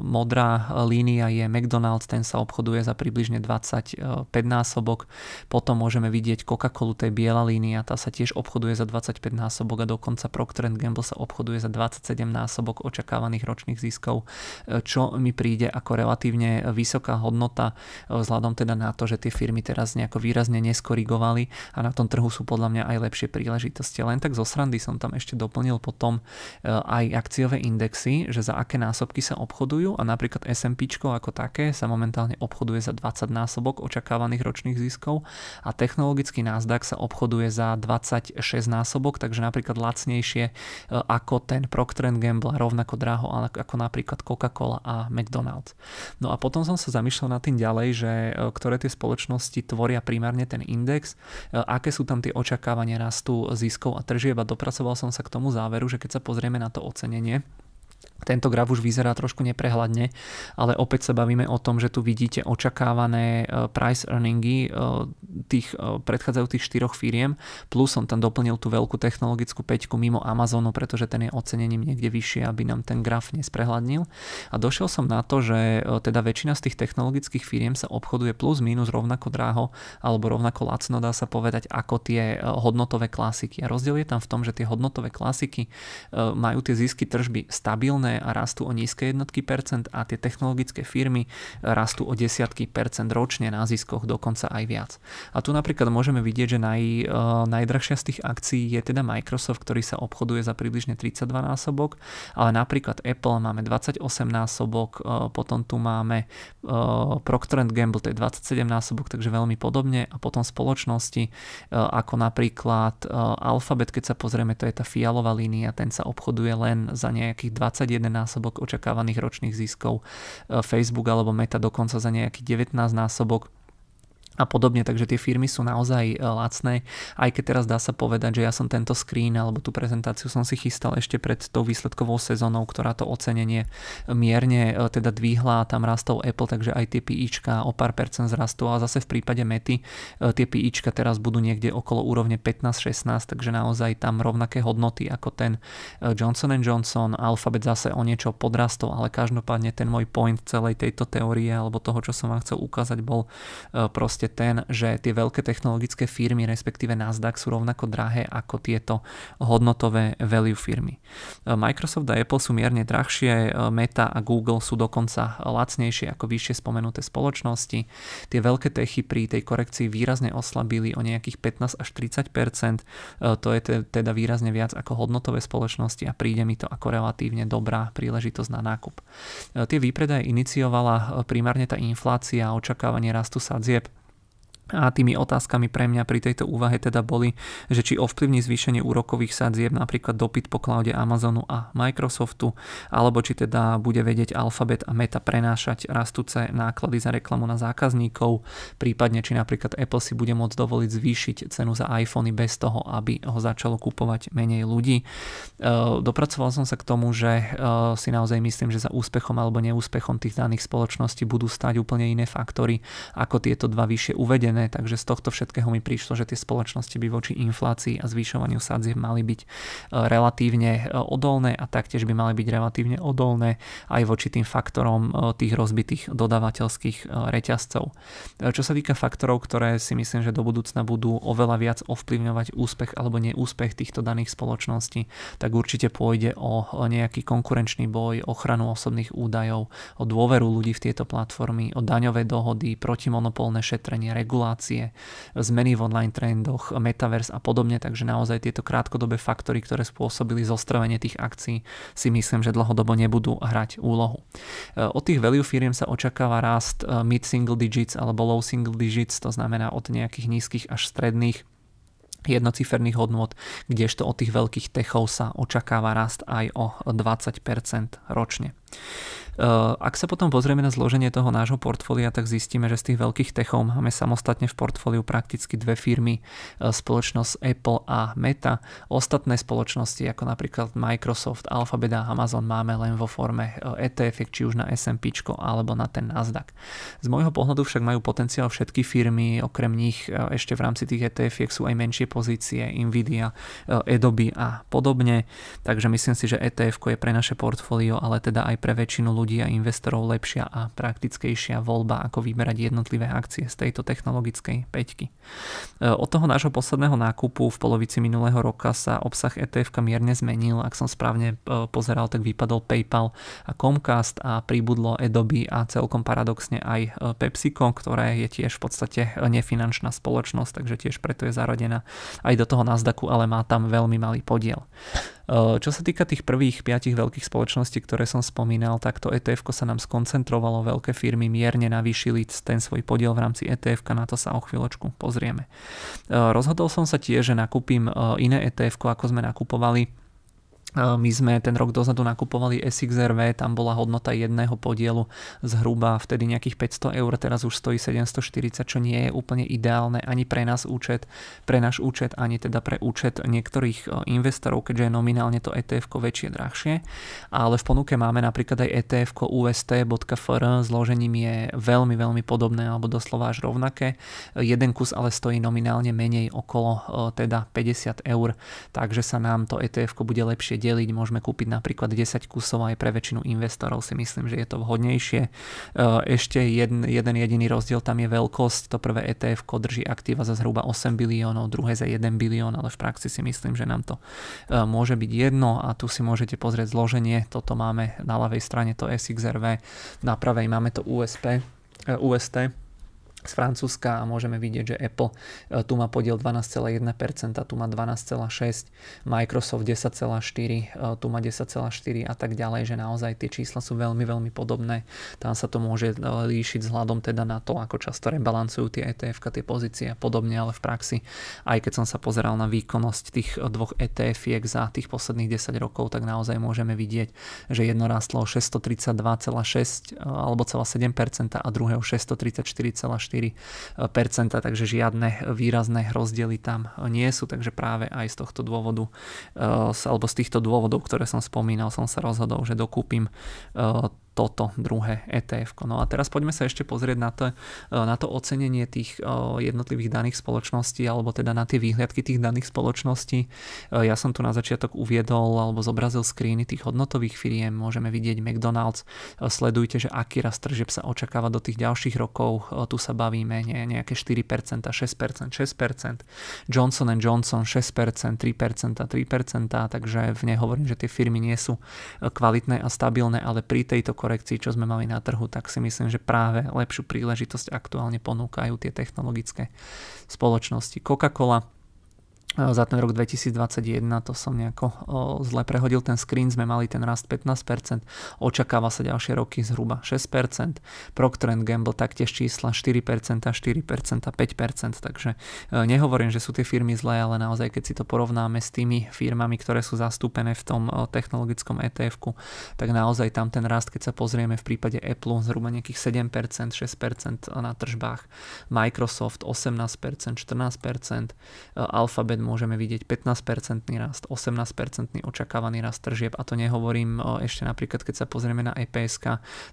modrá línia je McDonald's, ten sa obchoduje za približne 25 násobok, potom môžeme vidieť coca cola to je biela línia, tá sa tiež obchoduje za 25 násobok a dokonca Procter Gamble sa obchoduje za 27 násobok očakávaných ročných ziskov, čo mi príde ako relatívne vysoká hodnota vzhľadom teda na to, že tie firmy teraz nejako výrazne neskorigovali a na tom trhu sú podľa mňa aj lepšie príležitosti. Len tak zo srandy som tam ešte doplnil potom e, aj akciové indexy, že za aké násobky sa obchodujú a napríklad S&P ako také sa momentálne obchoduje za 20 násobok očakávaných ročných ziskov a technologický Nasdaq sa obchoduje za 26 násobok, takže napríklad lacnejšie e, ako ten Procter Gamble, rovnako draho ako napríklad Coca-Cola a McDonald's. No a potom som sa zamýšľal nad tým ďalej, že e, ktoré ktoré tie spoločnosti tvoria primárne ten index, e, aké sú tam tie očakávania rastu ziskov a tržieb a dopracoval som sa k tomu záveru, že keď sa pozrieme na to ocenenie, tento graf už vyzerá trošku neprehľadne, ale opäť sa bavíme o tom, že tu vidíte očakávané e, price earningy e, tých e, predchádzajúcich štyroch firiem, plus som tam doplnil tú veľkú technologickú peťku mimo Amazonu, pretože ten je ocenením niekde vyššie, aby nám ten graf nesprehľadnil. A došiel som na to, že teda väčšina z tých technologických firiem sa obchoduje plus minus rovnako dráho alebo rovnako lacno, dá sa povedať, ako tie hodnotové klasiky. A rozdiel je tam v tom, že tie hodnotové klasiky majú tie zisky tržby stabilné, stabilné a rastú o nízke jednotky percent a tie technologické firmy rastú o desiatky percent ročne na ziskoch, dokonca aj viac. A tu napríklad môžeme vidieť, že naj, e, najdrahšia z tých akcií je teda Microsoft, ktorý sa obchoduje za približne 32 násobok, ale napríklad Apple máme 28 násobok, e, potom tu máme e, Procter Gamble, to je 27 násobok, takže veľmi podobne a potom spoločnosti ako napríklad Alphabet, keď sa pozrieme, to je tá fialová línia, ten sa obchoduje len za nejakých 20 21 násobok očakávaných ročných ziskov, e, Facebook alebo Meta dokonca za nejaký 19 násobok a podobne, takže tie firmy sú naozaj e, lacné, aj keď teraz dá sa povedať, že ja som tento screen alebo tú prezentáciu som si chystal ešte pred tou výsledkovou sezónou, ktorá to ocenenie mierne e, teda a tam rastol Apple, takže aj tie PIčka o pár percent zrastú a zase v prípade Mety e, tie PIčka teraz budú niekde okolo úrovne 15-16, takže naozaj tam rovnaké hodnoty ako ten Johnson Johnson, Alphabet zase o niečo podrastol, ale každopádne ten môj point celej tejto teórie alebo toho, čo som vám chcel ukázať, bol proste proste ten, že tie veľké technologické firmy, respektíve Nasdaq sú rovnako drahé ako tieto hodnotové value firmy. E, Microsoft a Apple sú mierne drahšie, e, Meta a Google sú dokonca lacnejšie ako vyššie spomenuté spoločnosti. Tie veľké techy pri tej korekcii výrazne oslabili o nejakých 15 až 30 e, to je teda výrazne viac ako hodnotové spoločnosti a príde mi to ako relatívne dobrá príležitosť na nákup. Tie výpredaje iniciovala primárne tá inflácia a očakávanie rastu sadzieb a tými otázkami pre mňa pri tejto úvahe teda boli, že či ovplyvní zvýšenie úrokových sadzieb napríklad dopyt po cloude Amazonu a Microsoftu, alebo či teda bude vedieť Alphabet a Meta prenášať rastúce náklady za reklamu na zákazníkov, prípadne či napríklad Apple si bude môcť dovoliť zvýšiť cenu za iPhony bez toho, aby ho začalo kupovať menej ľudí. E, dopracoval som sa k tomu, že e, si naozaj myslím, že za úspechom alebo neúspechom tých daných spoločností budú stať úplne iné faktory ako tieto dva vyššie uvedené zmenené, takže z tohto všetkého mi prišlo, že tie spoločnosti by voči inflácii a zvyšovaniu sadzie mali byť e, relatívne e, odolné a taktiež by mali byť relatívne odolné aj voči tým faktorom e, tých rozbitých dodávateľských reťazcov. Čo sa týka faktorov, ktoré si myslím, že do budúcna budú oveľa viac ovplyvňovať úspech alebo neúspech týchto daných spoločností, tak určite pôjde o nejaký konkurenčný boj, ochranu osobných údajov, o dôveru ľudí v tieto platformy, o daňové dohody, protimonopolné šetrenie, regulácie manipulácie, zmeny v online trendoch, metaverse a podobne, takže naozaj tieto krátkodobé faktory, ktoré spôsobili zostrovenie tých akcií, si myslím, že dlhodobo nebudú hrať úlohu. E, od tých value firiem sa očakáva rast e, mid single digits alebo low single digits, to znamená od nejakých nízkych až stredných jednociferných hodnôt, kdežto od tých veľkých techov sa očakáva rast aj o 20% ročne. Eh, ak sa potom pozrieme na zloženie toho nášho portfólia, tak zistíme, že z tých veľkých techov máme samostatne v portfóliu prakticky dve firmy, eh, spoločnosť Apple a Meta. Ostatné spoločnosti, ako napríklad Microsoft, Alphabet a Amazon máme len vo forme ETF, eh, e či už na S&P alebo na ten Nasdaq. Z môjho pohľadu však majú potenciál všetky firmy, okrem nich ešte v rámci tých ETF sú aj menšie pozície, Nvidia, Adobe a podobne. Takže myslím si, že ETF je pre naše portfólio, ale teda aj pre väčšinu ľudí a investorov lepšia a praktickejšia voľba, ako vyberať jednotlivé akcie z tejto technologickej peťky. E, od toho nášho posledného nákupu v polovici minulého roka sa obsah ETF mierne zmenil, ak som správne e, pozeral, tak vypadol PayPal a Comcast a príbudlo Adobe a celkom paradoxne aj e, PepsiCo, ktoré je tiež v podstate nefinančná spoločnosť, takže tiež preto je zaradená aj do toho Nasdaqu, ale má tam veľmi malý podiel. Eh, čo sa týka tých prvých piatich veľkých spoločností, ktoré som spomínal, tak to etf sa nám skoncentrovalo, veľké firmy mierne navýšili ten svoj podiel v rámci etf na to sa o chvíľočku pozrieme. Eh, rozhodol som sa tiež, že nakúpim eh, iné etf ako sme nakupovali my sme ten rok dozadu nakupovali SXRV, tam bola hodnota jedného podielu zhruba vtedy nejakých 500 eur, teraz už stojí 740, čo nie je úplne ideálne ani pre nás účet, pre náš účet, ani teda pre účet niektorých e, investorov, keďže je nominálne to ETF väčšie drahšie. Ale v ponuke máme napríklad aj ETF UST.fr, zložením je veľmi, veľmi podobné alebo doslova až rovnaké. Jeden kus ale stojí nominálne menej okolo e, teda 50 eur, takže sa nám to ETF bude lepšie deliť, môžeme kúpiť napríklad 10 kusov aj pre väčšinu investorov si myslím, že je to vhodnejšie. E, ešte jeden, jeden jediný rozdiel tam je veľkosť, to prvé ETF drží aktíva za zhruba 8 biliónov, druhé za 1 bilión, ale v praxi si myslím, že nám to e, môže byť jedno a tu si môžete pozrieť zloženie, toto máme na ľavej strane to SXRV, na pravej máme to USP, e, UST, z Francúzska a môžeme vidieť, že Apple e, tu má podiel 12,1%, tu má 12,6%, Microsoft 10,4%, e, tu má 10,4% a tak ďalej, že naozaj tie čísla sú veľmi, veľmi podobné. Tam sa to môže e, líšiť vzhľadom teda na to, ako často rebalancujú tie ETF, tie pozície a podobne, ale v praxi, aj keď som sa pozeral na výkonnosť tých dvoch etf za tých posledných 10 rokov, tak naozaj môžeme vidieť, že jedno rastlo 632,6 alebo 7% a druhého 634,4 takže žiadne výrazné rozdiely tam nie sú, takže práve aj z tohto dôvodu, eh, alebo z týchto dôvodov, ktoré som spomínal, som sa rozhodol, že dokúpim eh, toto druhé ETF. -ko. No a teraz poďme sa ešte pozrieť na to, e, na to ocenenie tých e, jednotlivých daných spoločností alebo teda na tie výhľadky tých daných spoločností. E, ja som tu na začiatok uviedol alebo zobrazil skríny tých hodnotových firiem, môžeme vidieť McDonald's, sledujte, že aký rast tržieb sa očakáva do tých ďalších rokov, tu sa bavíme nie, nejaké 4%, 6%, 6%, Johnson Johnson 6%, 3%, 3%, takže v nehovorím, že tie firmy nie sú kvalitné a stabilné, ale pri tejto korekcií, čo sme mali na trhu, tak si myslím, že práve lepšiu príležitosť aktuálne ponúkajú tie technologické spoločnosti. Coca-Cola Eh, za ten rok 2021 to som nejako eh, zle prehodil ten screen, sme mali ten rast 15%, očakáva sa ďalšie roky zhruba 6%, Procter Gamble taktiež čísla 4%, 4%, 5%, takže eh, nehovorím, že sú tie firmy zlé, ale naozaj keď si to porovnáme s tými firmami, ktoré sú zastúpené v tom technologickom etf tak naozaj tam ten rast, keď sa pozrieme v prípade Apple zhruba nejakých 7%, 6% na tržbách, Microsoft 18%, 14%, Alphabet môžeme vidieť 15-percentný rast, 18-percentný očakávaný rast tržieb a to nehovorím e, ešte napríklad, keď sa pozrieme na EPS,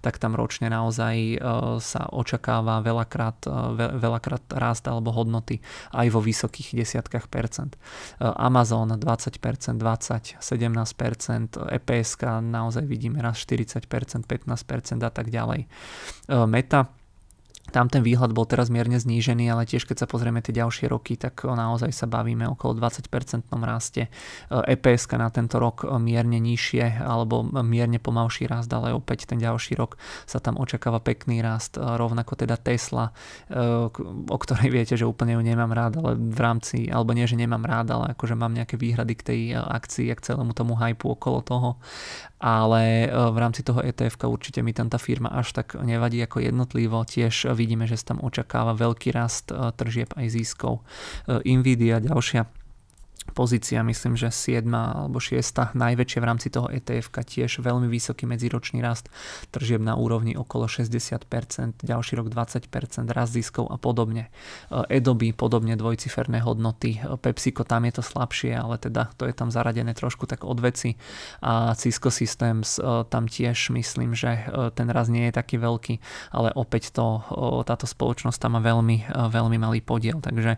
tak tam ročne naozaj e, sa očakáva veľakrát, e, veľakrát rast alebo hodnoty aj vo vysokých desiatkách percent. Amazon 20%, 20%, 17%, EPS naozaj vidíme raz 40%, 15% a tak ďalej. Meta tam ten výhľad bol teraz mierne znížený, ale tiež keď sa pozrieme tie ďalšie roky, tak eh, naozaj sa bavíme okolo 20% raste. EPS eh, e na tento rok eh, mierne nižšie alebo mierne pomalší rast, ale opäť ten ďalší rok sa tam očakáva pekný rast. Rovnako teda Tesla, o ktorej viete, že úplne ju nemám rád, ale v rámci, alebo nie, že nemám rád, ale akože mám nejaké výhrady k tej akcii a k celému tomu hypu okolo toho. Ale v rámci toho ETF určite mi tam tá firma až tak nevadí ako jednotlivo. Tiež vidíme, že sa tam očakáva veľký rast eh, tržieb aj ziskov. Eh, Nvidia, ďalšia pozícia, myslím, že 7 alebo 6, najväčšie v rámci toho etf tiež veľmi vysoký medziročný rast tržieb na úrovni okolo 60%, ďalší rok 20%, rast ziskov a podobne. Adobe e, podobne dvojciferné hodnoty, e, PepsiCo tam je to slabšie, ale teda to je tam zaradené trošku tak od veci a Cisco Systems e, tam tiež myslím, že ten raz nie je taký veľký, ale opäť to, táto spoločnosť tam má veľmi, veľmi malý podiel, takže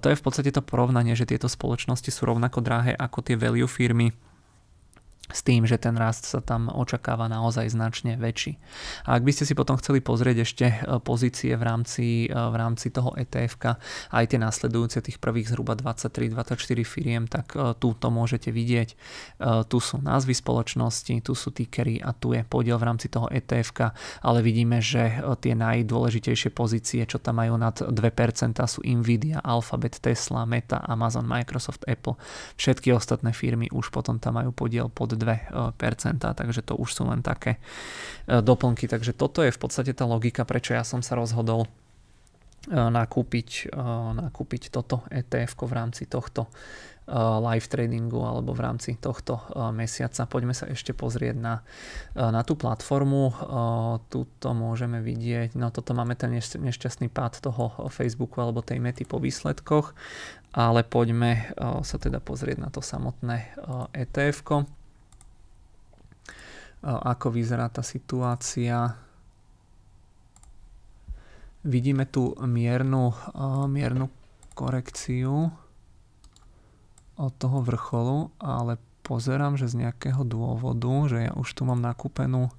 to je v podstate to porovnanie, že tieto spoločnosti spoločnosti sú rovnako drahé ako tie value firmy s tým, že ten rast sa tam očakáva naozaj značne väčší. A ak by ste si potom chceli pozrieť ešte e, pozície v rámci, e, v rámci toho etf aj tie následujúce tých prvých zhruba 23-24 firiem, tak e, tu to môžete vidieť. Tu sú názvy spoločnosti, tu sú tickery a tu je podiel v rámci toho etf ale vidíme, že tie najdôležitejšie pozície, čo tam majú nad 2%, sú Nvidia, Alphabet, Tesla, Meta, Amazon, Microsoft, Apple. Všetky ostatné firmy už potom tam majú podiel pod pod 2%, takže to už sú len také e, doplnky. Takže toto je v podstate tá logika, prečo ja som sa rozhodol e, nakúpiť, e, nakúpiť toto ETF v rámci tohto live tradingu alebo v rámci tohto mesiaca. Poďme sa ešte pozrieť na, na tú platformu. Tuto môžeme vidieť, no toto máme ten nešťastný pád toho Facebooku alebo tej mety po výsledkoch, ale poďme sa teda pozrieť na to samotné etf -ko ako vyzerá tá situácia. Vidíme tu miernu, miernu korekciu od toho vrcholu, ale pozerám, že z nejakého dôvodu, že ja už tu mám nakúpenú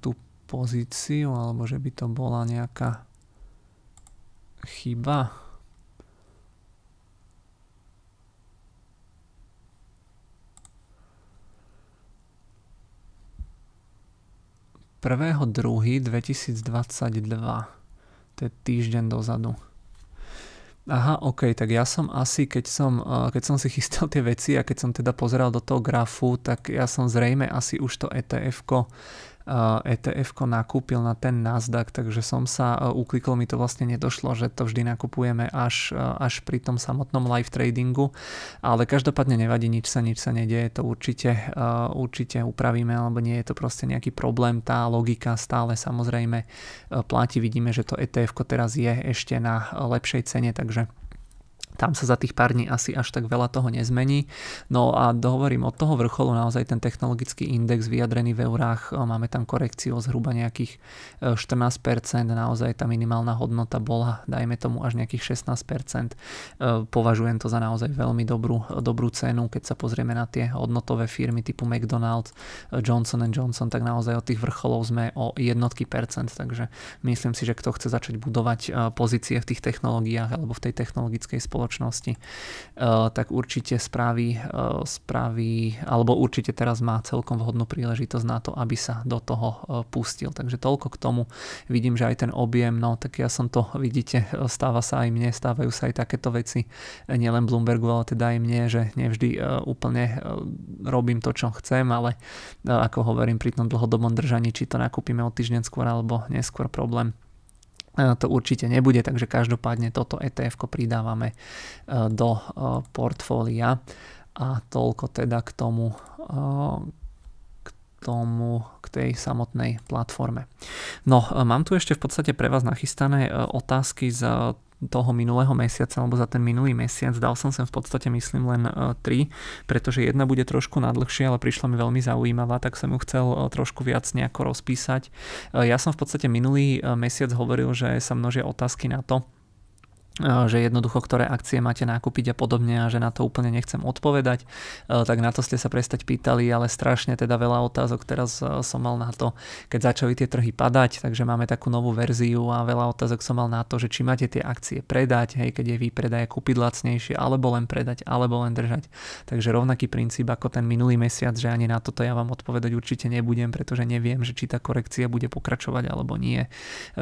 tú pozíciu, alebo že by to bola nejaká chyba. 1.2.2022. To je týždeň dozadu. Aha, ok, tak ja som asi, keď som, e, keď som si chystal tie veci a keď som teda pozeral do toho grafu, tak ja som zrejme asi už to etf ETF eh, e nakúpil na ten Nasdaq, takže som sa eh, uklikol, mi to vlastne nedošlo, že to vždy nakupujeme až, eh, až pri tom samotnom live tradingu, ale každopádne nevadí, nič sa, nič sa nedieje, to určite, určite upravíme, alebo nie je to proste nejaký problém, tá logika stále samozrejme platí, vidíme, že to ETF teraz je ešte na lepšej cene, takže tam sa za tých pár dní asi až tak veľa toho nezmení. No a dohovorím, od toho vrcholu naozaj ten technologický index vyjadrený v eurách, e, máme tam korekciu o zhruba nejakých 14%, e, naozaj tá minimálna hodnota bola, dajme tomu až nejakých 16%. E, považujem to za naozaj veľmi dobrú, dobrú cenu, keď sa pozrieme na tie hodnotové firmy typu McDonald's, Johnson Johnson, tak naozaj od tých vrcholov sme o jednotky percent, takže myslím si, že kto chce začať budovať pozície v tých technológiách alebo v tej technologickej spoločnosti, spoločnosti, eh, tak určite spraví, eh, spraví, alebo určite teraz má celkom vhodnú príležitosť na to, aby sa do toho eh, pustil. Takže toľko k tomu. Vidím, že aj ten objem, no tak ja som to, vidíte, stáva sa aj mne, stávajú sa aj takéto veci, nielen Bloombergu, ale teda aj mne, že nevždy úplne robím to, čo chcem, ale ako hovorím pri tom dlhodobom držaní, či to nakúpime o týždeň skôr alebo neskôr problém E, to určite nebude, takže každopádne toto ETF pridávame e, do e, portfólia a toľko teda k tomu k tomu, k tej samotnej platforme. No, mám tu ešte v podstate pre vás nachystané otázky z toho minulého mesiaca alebo za ten minulý mesiac. Dal som sem v podstate myslím len e, tri, pretože jedna bude trošku nadlhšia, ale prišla mi veľmi zaujímavá, tak som ju chcel e, trošku viac nejako rozpísať. E, ja som v podstate minulý mesiac hovoril, že sa množia otázky na to, že jednoducho ktoré akcie máte nakúpiť a podobne a že na to úplne nechcem odpovedať, tak na to ste sa prestať pýtali, ale strašne teda veľa otázok teraz som mal na to, keď začali tie trhy padať, takže máme takú novú verziu a veľa otázok som mal na to, že či máte tie akcie predať, hej, keď je výpredaje kúpiť lacnejšie, alebo len predať, alebo len držať. Takže rovnaký princíp ako ten minulý mesiac, že ani na toto ja vám odpovedať určite nebudem, pretože neviem, že či tá korekcia bude pokračovať alebo nie,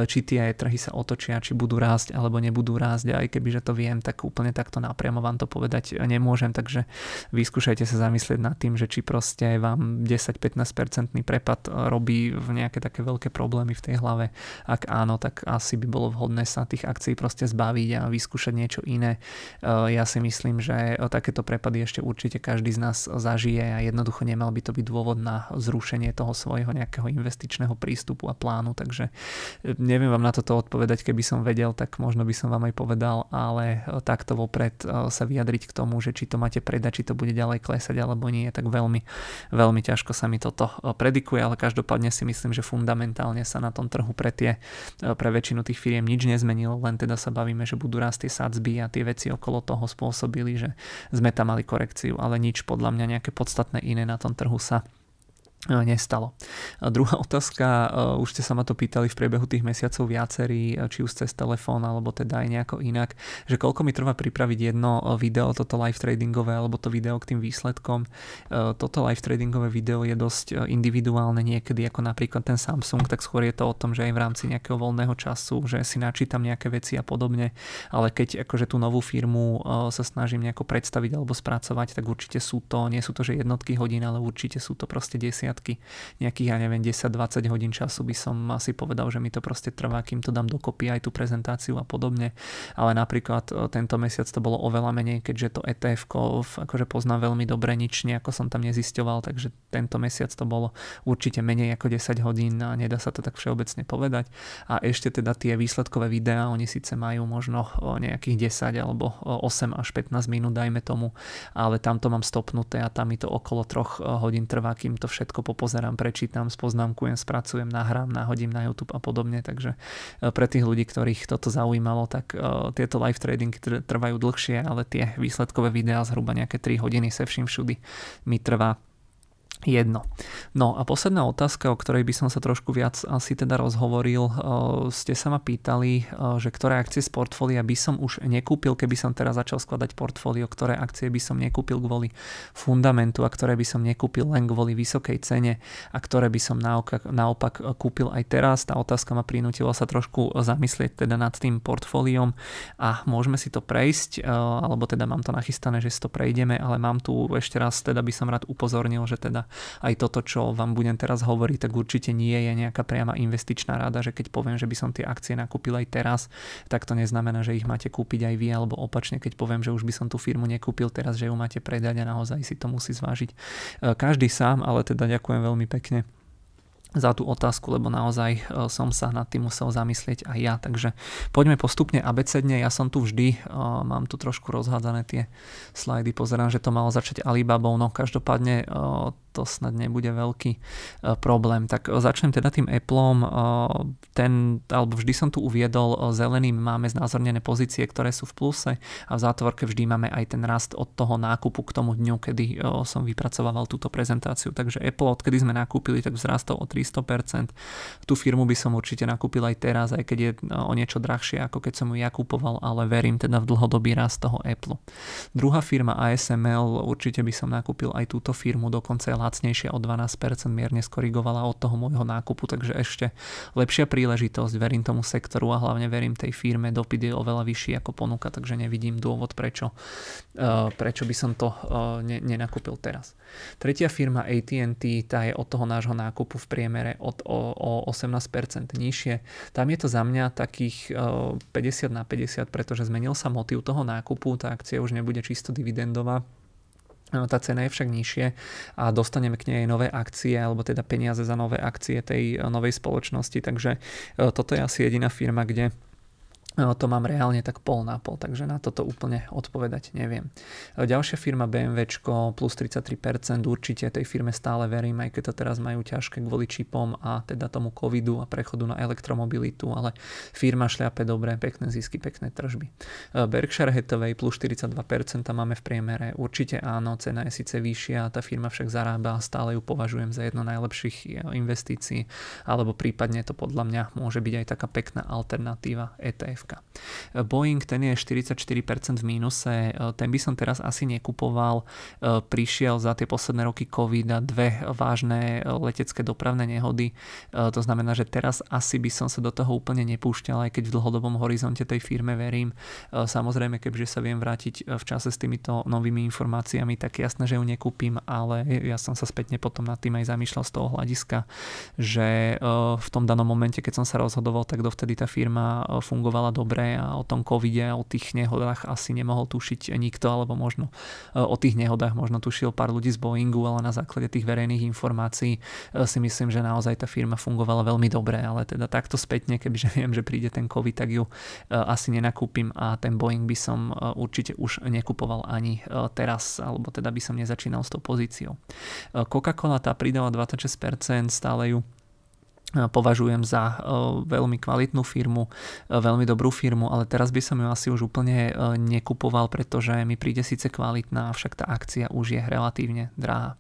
či tie trhy sa otočia, či budú rásť alebo nebudú rásť jazde, aj keby, že to viem, tak úplne takto napriamo vám to povedať nemôžem, takže vyskúšajte sa zamyslieť nad tým, že či proste vám 10-15% prepad robí v nejaké také veľké problémy v tej hlave. Ak áno, tak asi by bolo vhodné sa tých akcií proste zbaviť a vyskúšať niečo iné. Eh, ja si myslím, že takéto prepady ešte určite každý z nás zažije a jednoducho nemal by to byť dôvod na zrušenie toho svojho nejakého investičného prístupu a plánu, takže eh, neviem vám na toto odpovedať, keby som vedel, tak možno by som vám aj povedal povedal, ale e, takto vopred e, sa vyjadriť k tomu, že či to máte predať, či to bude ďalej klesať alebo nie, tak veľmi, veľmi ťažko sa mi toto e, predikuje, ale každopádne si myslím, že fundamentálne sa na tom trhu pre, tie, pre väčšinu tých firiem nič nezmenilo, len teda sa bavíme, že budú rásť tie sadzby a tie veci okolo toho spôsobili, že sme tam mali korekciu, ale nič podľa mňa nejaké podstatné iné na tom trhu sa E, nestalo. A e, druhá otázka, e, už ste sa ma to pýtali v priebehu tých mesiacov viacerí, či už cez telefón alebo teda aj nejako inak, že koľko mi trvá pripraviť jedno video, toto live tradingové alebo to video k tým výsledkom. Toto live tradingové video je dosť individuálne niekedy, ako napríklad ten Samsung, tak skôr je to o tom, že aj v rámci nejakého voľného času, že si načítam nejaké veci a podobne, ale keď akože tú novú firmu sa snažím nejako predstaviť alebo spracovať, tak určite sú to, nie sú to že jednotky hodín, ale určite sú to proste desiatky desiatky, nejakých, ja neviem, 10-20 hodín času by som asi povedal, že mi to proste trvá, kým to dám dokopy aj tú prezentáciu a podobne. Ale napríklad e, tento mesiac to bolo oveľa menej, keďže to ETF akože poznám veľmi dobre, nič nejako som tam nezisťoval, takže tento mesiac to bolo určite menej ako 10 hodín a nedá sa to tak všeobecne povedať. A ešte teda tie výsledkové videá, oni síce majú možno e, nejakých 10 alebo 8 e, až 15 minút, dajme tomu, ale tam to mám stopnuté a tam mi to okolo 3 hodín trvá, kým to všetko všetko popozerám, prečítam, spoznámkujem, spracujem, nahrám, nahodím na YouTube a podobne, takže e, pre tých ľudí, ktorých toto zaujímalo, tak e, tieto live trading trvajú dlhšie, ale tie výsledkové videá zhruba nejaké 3 hodiny se vším všudy mi trvá jedno. No a posledná otázka, o ktorej by som sa trošku viac asi teda rozhovoril, e, ste sa ma pýtali, e, že ktoré akcie z portfólia by som už nekúpil, keby som teraz začal skladať portfólio, ktoré akcie by som nekúpil kvôli fundamentu a ktoré by som nekúpil len kvôli vysokej cene a ktoré by som naopak, naopak kúpil aj teraz. Tá otázka ma prinútila sa trošku zamyslieť teda nad tým portfóliom a môžeme si to prejsť, e, alebo teda mám to nachystané, že si to prejdeme, ale mám tu ešte raz, teda by som rád upozornil, že teda aj toto, čo vám budem teraz hovoriť, tak určite nie je nejaká priama investičná rada, že keď poviem, že by som tie akcie nakúpil aj teraz, tak to neznamená, že ich máte kúpiť aj vy, alebo opačne, keď poviem, že už by som tú firmu nekúpil teraz, že ju máte predať a naozaj si to musí zvážiť e, každý sám, ale teda ďakujem veľmi pekne za tú otázku, lebo naozaj e, som sa nad tým musel zamyslieť aj ja. Takže poďme postupne abecedne. Ja som tu vždy, e, mám tu trošku rozhádzané tie slajdy, pozerám, že to malo začať Alibabou. No každopádne to snad nebude veľký e, problém. Tak e, začnem teda tým Appleom. E, ten, alebo vždy som tu uviedol, zeleným máme znázornené pozície, ktoré sú v pluse a v zátvorke vždy máme aj ten rast od toho nákupu k tomu dňu, kedy som vypracovával túto prezentáciu. Takže Apple, odkedy sme nakúpili, tak vzrastol o 300%. Tú firmu by som určite nakúpil aj teraz, aj keď je o niečo drahšie, ako keď som ju ja kúpoval, ale verím teda v dlhodobý rast toho Apple. Druhá firma ASML, určite by som nakúpil aj túto firmu, dokonca lacnejšia o 12%, mierne skorigovala od toho môjho nákupu, takže ešte lepšia príležitosť, verím tomu sektoru a hlavne verím tej firme, dopyt je oveľa vyšší ako ponuka, takže nevidím dôvod, prečo, eh, prečo by som to eh, ne, nenakúpil teraz. Tretia firma AT&T, tá je od toho nášho nákupu v priemere od, o, o 18% nižšie. Tam je to za mňa takých 50 eh, na 50, pretože zmenil sa motív toho nákupu, tá akcia už nebude čisto dividendová, tá cena je však nižšie a dostaneme k nej nové akcie alebo teda peniaze za nové akcie tej e, novej spoločnosti, takže e, toto je asi jediná firma, kde No, to mám reálne tak pol na pol, takže na toto úplne odpovedať neviem. Ďalšia firma BMW plus 33%, určite tej firme stále verím, aj keď to teraz majú ťažké kvôli čipom a teda tomu covidu a prechodu na elektromobilitu, ale firma šľape dobre, pekné zisky, pekné tržby. E, Berkshire Hathaway plus 42% máme v priemere, určite áno, cena je síce vyššia, tá firma však zarába a stále ju považujem za jedno najlepších e, investícií, alebo prípadne to podľa mňa môže byť aj taká pekná alternatíva ETF Boeing ten je 44% v mínuse, eh, ten by som teraz asi nekupoval, eh, prišiel za tie posledné roky COVID a dve vážne eh, letecké dopravné nehody, to znamená, že teraz asi by som sa do toho úplne nepúšťal, aj keď v dlhodobom horizonte tej firme verím. Samozrejme, keďže sa viem vrátiť v čase s týmito novými informáciami, tak jasné, že ju nekúpim, ale ja som sa spätne potom nad tým aj zamýšľal z toho hľadiska, že v tom danom momente, keď som sa rozhodoval, tak dovtedy tá firma fungovala dobre a o tom covide, a o tých nehodách asi nemohol tušiť nikto, alebo možno e, o tých nehodách možno tušil pár ľudí z Boeingu, ale na základe tých verejných informácií e, si myslím, že naozaj tá firma fungovala veľmi dobre, ale teda takto spätne, kebyže viem, že príde ten covid, tak ju e, asi nenakúpim a ten Boeing by som určite už nekupoval ani teraz, alebo teda by som nezačínal s tou pozíciou. Coca-Cola tá pridala 26%, stále ju považujem za e, veľmi kvalitnú firmu, e, veľmi dobrú firmu, ale teraz by som ju asi už úplne e, nekupoval, pretože mi príde síce kvalitná, avšak tá akcia už je relatívne drahá.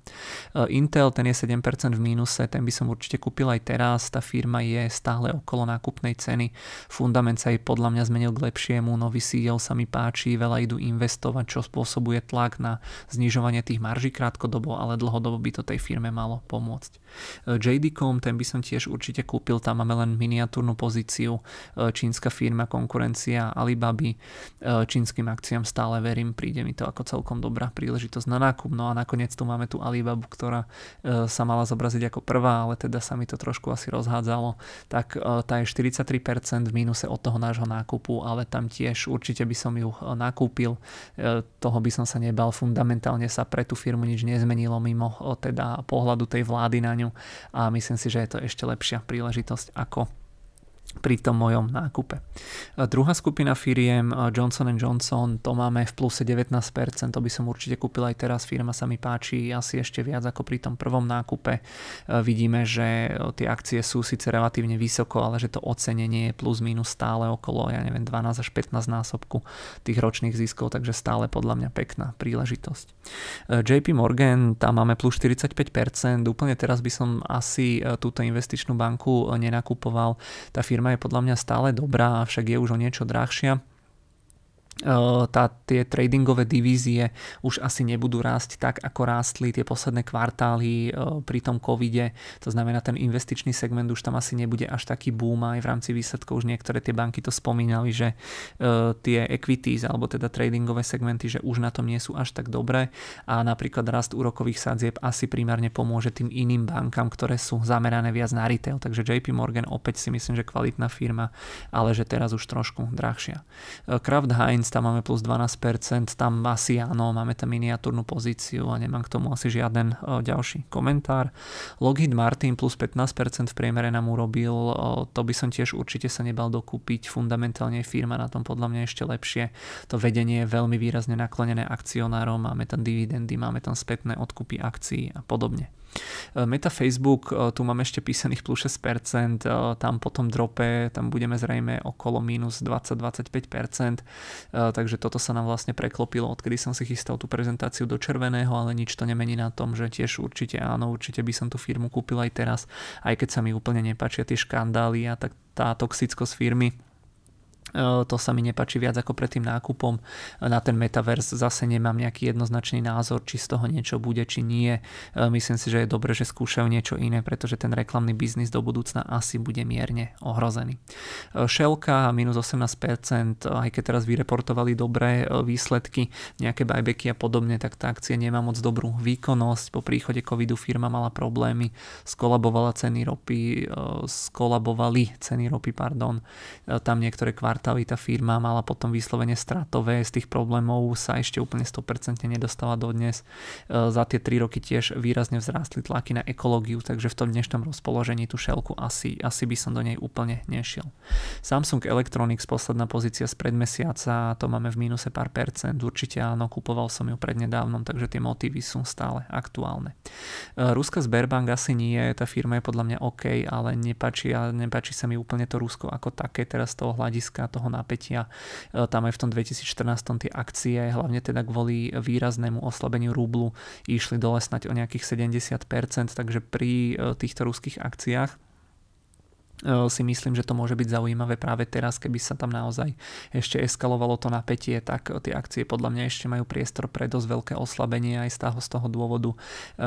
Intel, ten je 7% v mínuse, ten by som určite kúpil aj teraz, tá firma je stále okolo nákupnej ceny, fundament sa jej podľa mňa zmenil k lepšiemu, nový CEO sa mi páči, veľa idú investovať, čo spôsobuje tlak na znižovanie tých marží krátkodobo, ale dlhodobo by to tej firme malo pomôcť. JD.com, ten by som tiež určite kúpil, tam máme len miniatúrnu pozíciu. E, čínska firma, konkurencia Alibaby, e, čínskym akciám stále verím, príde mi to ako celkom dobrá príležitosť na nákup. No a nakoniec tu máme tu Alibabu, ktorá e, sa mala zobraziť ako prvá, ale teda sa mi to trošku asi rozhádzalo. Tak tá je 43% v mínuse od toho nášho nákupu, ale tam tiež určite by som ju nakúpil. Toho by som sa nebal, fundamentálne sa pre tú firmu nič nezmenilo mimo teda pohľadu tej vlády na ňu a myslím si, že je to ešte lepšie lepšia príležitosť ako pri tom mojom nákupe. Druhá skupina firiem Johnson Johnson, to máme v pluse 19%, to by som určite kúpil aj teraz, firma sa mi páči asi ešte viac ako pri tom prvom nákupe. Vidíme, že e, tie akcie sú síce relatívne vysoko, ale že to ocenenie je plus minus stále okolo, ja neviem, 12 až 15 násobku tých ročných ziskov, takže stále podľa mňa pekná príležitosť. E, JP Morgan, tam máme plus 45%, úplne teraz by som asi e, túto investičnú banku nenakupoval, tá firma téma je podľa mňa stále dobrá, avšak je už o niečo drahšia tá, tie tradingové divízie už asi nebudú rásť tak, ako rástli tie posledné kvartály pri tom covide. To znamená, ten investičný segment už tam asi nebude až taký boom aj v rámci výsledkov. Už niektoré tie banky to spomínali, že tie equities alebo teda tradingové segmenty, že už na tom nie sú až tak dobré a napríklad rast úrokových sadzieb asi primárne pomôže tým iným bankám, ktoré sú zamerané viac na retail. Takže JP Morgan opäť si myslím, že kvalitná firma, ale že teraz už trošku drahšia. Kraft Heinz tam máme plus 12%, tam asi áno, máme tam miniatúrnu pozíciu a nemám k tomu asi žiaden e, ďalší komentár. Logit Martin plus 15% v priemere nám urobil, e, to by som tiež určite sa nebal dokúpiť, fundamentálne je firma na tom podľa mňa ešte lepšie. To vedenie je veľmi výrazne naklonené akcionárom, máme tam dividendy, máme tam spätné odkupy akcií a podobne. Eh, Meta Facebook, eh, tu mám ešte písaných plus 6%, eh, tam potom drope, tam budeme zrejme okolo minus 20-25%, takže toto sa nám vlastne preklopilo, odkedy som si chystal tú prezentáciu do červeného, ale nič to nemení na tom, že tiež určite áno, určite by som tú firmu kúpil aj teraz, aj keď sa mi úplne nepáčia tie škandály a tak tá toxickosť firmy E, to sa mi nepačí viac ako pred tým nákupom. E, na ten metaverse zase nemám nejaký jednoznačný názor, či z toho niečo bude, či nie. E, myslím si, že je dobré, že skúšajú niečo iné, pretože ten reklamný biznis do budúcna asi bude mierne ohrozený. Šelka minus 18%, aj keď teraz vyreportovali dobré výsledky, nejaké buybacky a podobne, tak tá akcia nemá moc dobrú výkonnosť. Po príchode covidu firma mala problémy, skolabovala ceny ropy, skolabovali ceny ropy, pardon. Tam niektoré kvart kvartály tá firma mala potom vyslovene stratové, z tých problémov sa ešte úplne 100% nedostala dodnes. E, za tie 3 roky tiež výrazne vzrástli tlaky na ekológiu, takže v tom dnešnom rozpoložení tú šelku asi, asi by som do nej úplne nešiel. Samsung Electronics, posledná pozícia z predmesiaca, to máme v mínuse pár percent, určite áno, kupoval som ju prednedávnom, takže tie motívy sú stále aktuálne. E, Ruska Sberbank asi nie, tá firma je podľa mňa OK, ale nepačí, nepačí sa mi úplne to Rusko ako také teraz z toho hľadiska a toho napätia. E, tam aj v tom 2014 tie akcie, hlavne teda kvôli výraznému oslabeniu rublu, išli dole snať o nejakých 70%, takže pri e, týchto ruských akciách E, si myslím, že to môže byť zaujímavé práve teraz, keby sa tam naozaj ešte eskalovalo to napätie, tak tie akcie podľa mňa ešte majú priestor pre dosť veľké oslabenie aj z toho, z toho dôvodu e,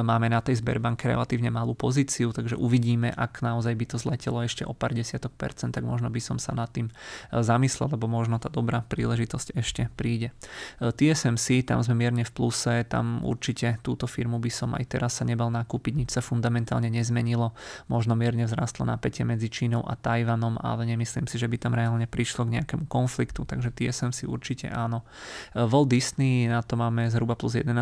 máme na tej Sberbanke relatívne malú pozíciu, takže uvidíme, ak naozaj by to zletelo ešte o pár desiatok percent, tak možno by som sa nad tým e, zamyslel, lebo možno tá dobrá príležitosť ešte príde. TSMC, tam sme mierne v pluse, tam určite túto firmu by som aj teraz sa nebal nakúpiť, nič sa fundamentálne nezmenilo, možno mierne vzrastlo napätie medzi Čínou a Tajvanom, ale nemyslím si, že by tam reálne prišlo k nejakému konfliktu, takže TSM si určite áno. E, Walt Disney, na to máme zhruba plus 11%,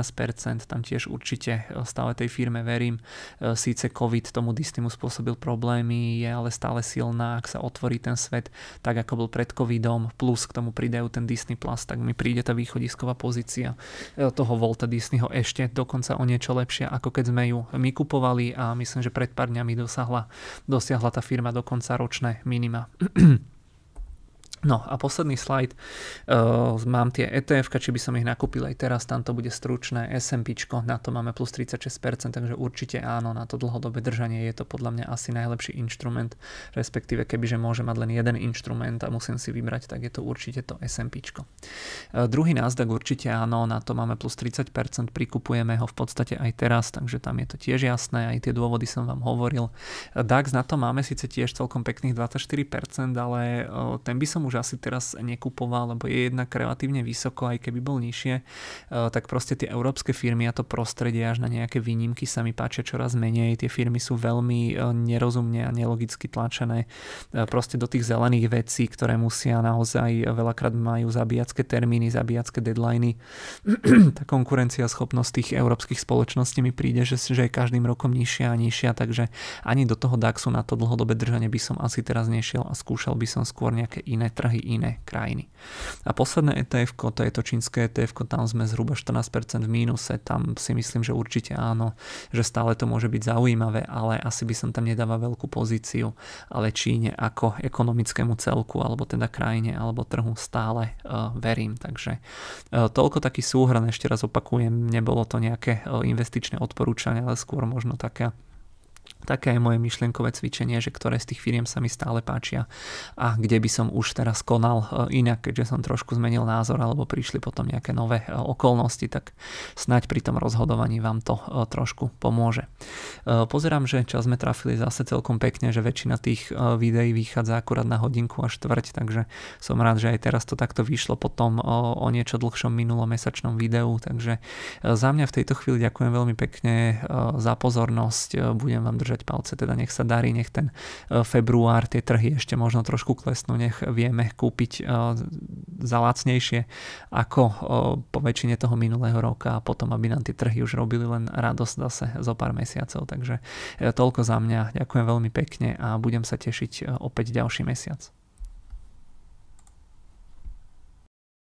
tam tiež určite e, stále tej firme verím. E, Síce COVID tomu Disneymu spôsobil problémy, je ale stále silná, ak sa otvorí ten svet tak, ako bol pred covidom, plus k tomu pridajú ten Disney Plus, tak mi príde tá východisková pozícia toho Volta Disneyho ešte dokonca o niečo lepšie, ako keď sme ju my kupovali a myslím, že pred pár dňami dosahla, dosiahla tá firma do dokonca ročné minima. No a posledný slajd, uh, mám tie ETF, či by som ich nakúpil aj teraz, tam to bude stručné, SMP, na to máme plus 36%, takže určite áno, na to dlhodobé držanie je to podľa mňa asi najlepší inštrument, respektíve kebyže môže mať len jeden inštrument a musím si vybrať, tak je to určite to SMP. Uh, eh, druhý názdak určite áno, na to máme plus 30%, prikupujeme ho v podstate aj teraz, takže tam je to tiež jasné, aj tie dôvody som vám hovoril. Eh, DAX na to máme síce tiež celkom pekných 24%, ale uh, ten by som už asi teraz nekupoval, lebo je jednak relatívne vysoko, aj keby bol nižšie, eh, tak proste tie európske firmy a to prostredie až na nejaké výnimky sa mi páčia čoraz menej. Tie firmy sú veľmi eh, nerozumne a nelogicky tlačené eh, proste do tých zelených vecí, ktoré musia naozaj veľakrát majú zabíjacké termíny, zabíjacké deadliny. tá konkurencia schopnosť tých európskych spoločností mi príde, že, že je každým rokom nižšia a nižšia, takže ani do toho DAXu na to dlhodobé držanie by som asi teraz nešiel a skúšal by som skôr nejaké iné trhy iné krajiny. A posledné ETF, to je to čínske ETF, tam sme zhruba 14% v mínuse, tam si myslím, že určite áno, že stále to môže byť zaujímavé, ale asi by som tam nedáva veľkú pozíciu, ale Číne ako ekonomickému celku, alebo teda krajine, alebo trhu stále uh, verím. Takže uh, toľko taký súhrn, ešte raz opakujem, nebolo to nejaké uh, investičné odporúčanie, ale skôr možno taká Také je moje myšlienkové cvičenie, že ktoré z tých firiem sa mi stále páčia a kde by som už teraz konal e, inak, keďže som trošku zmenil názor alebo prišli potom nejaké nové e, okolnosti, tak snať pri tom rozhodovaní vám to e, trošku pomôže. Pozerám, že čas sme trafili zase celkom pekne, že väčšina tých videí vychádza akurát na hodinku a štvrť, takže som rád, že aj teraz to takto vyšlo potom o niečo dlhšom minulomesačnom videu, takže za mňa v tejto chvíli ďakujem veľmi pekne za pozornosť, budem vám držať držať palce, teda nech sa darí, nech ten e, február tie trhy ešte možno trošku klesnú, nech vieme kúpiť e, za lacnejšie ako e, po väčšine toho minulého roka a potom, aby nám tie trhy už robili len radosť zase zo pár mesiacov. Takže toľko za mňa, ďakujem veľmi pekne a budem sa tešiť opäť ďalší mesiac.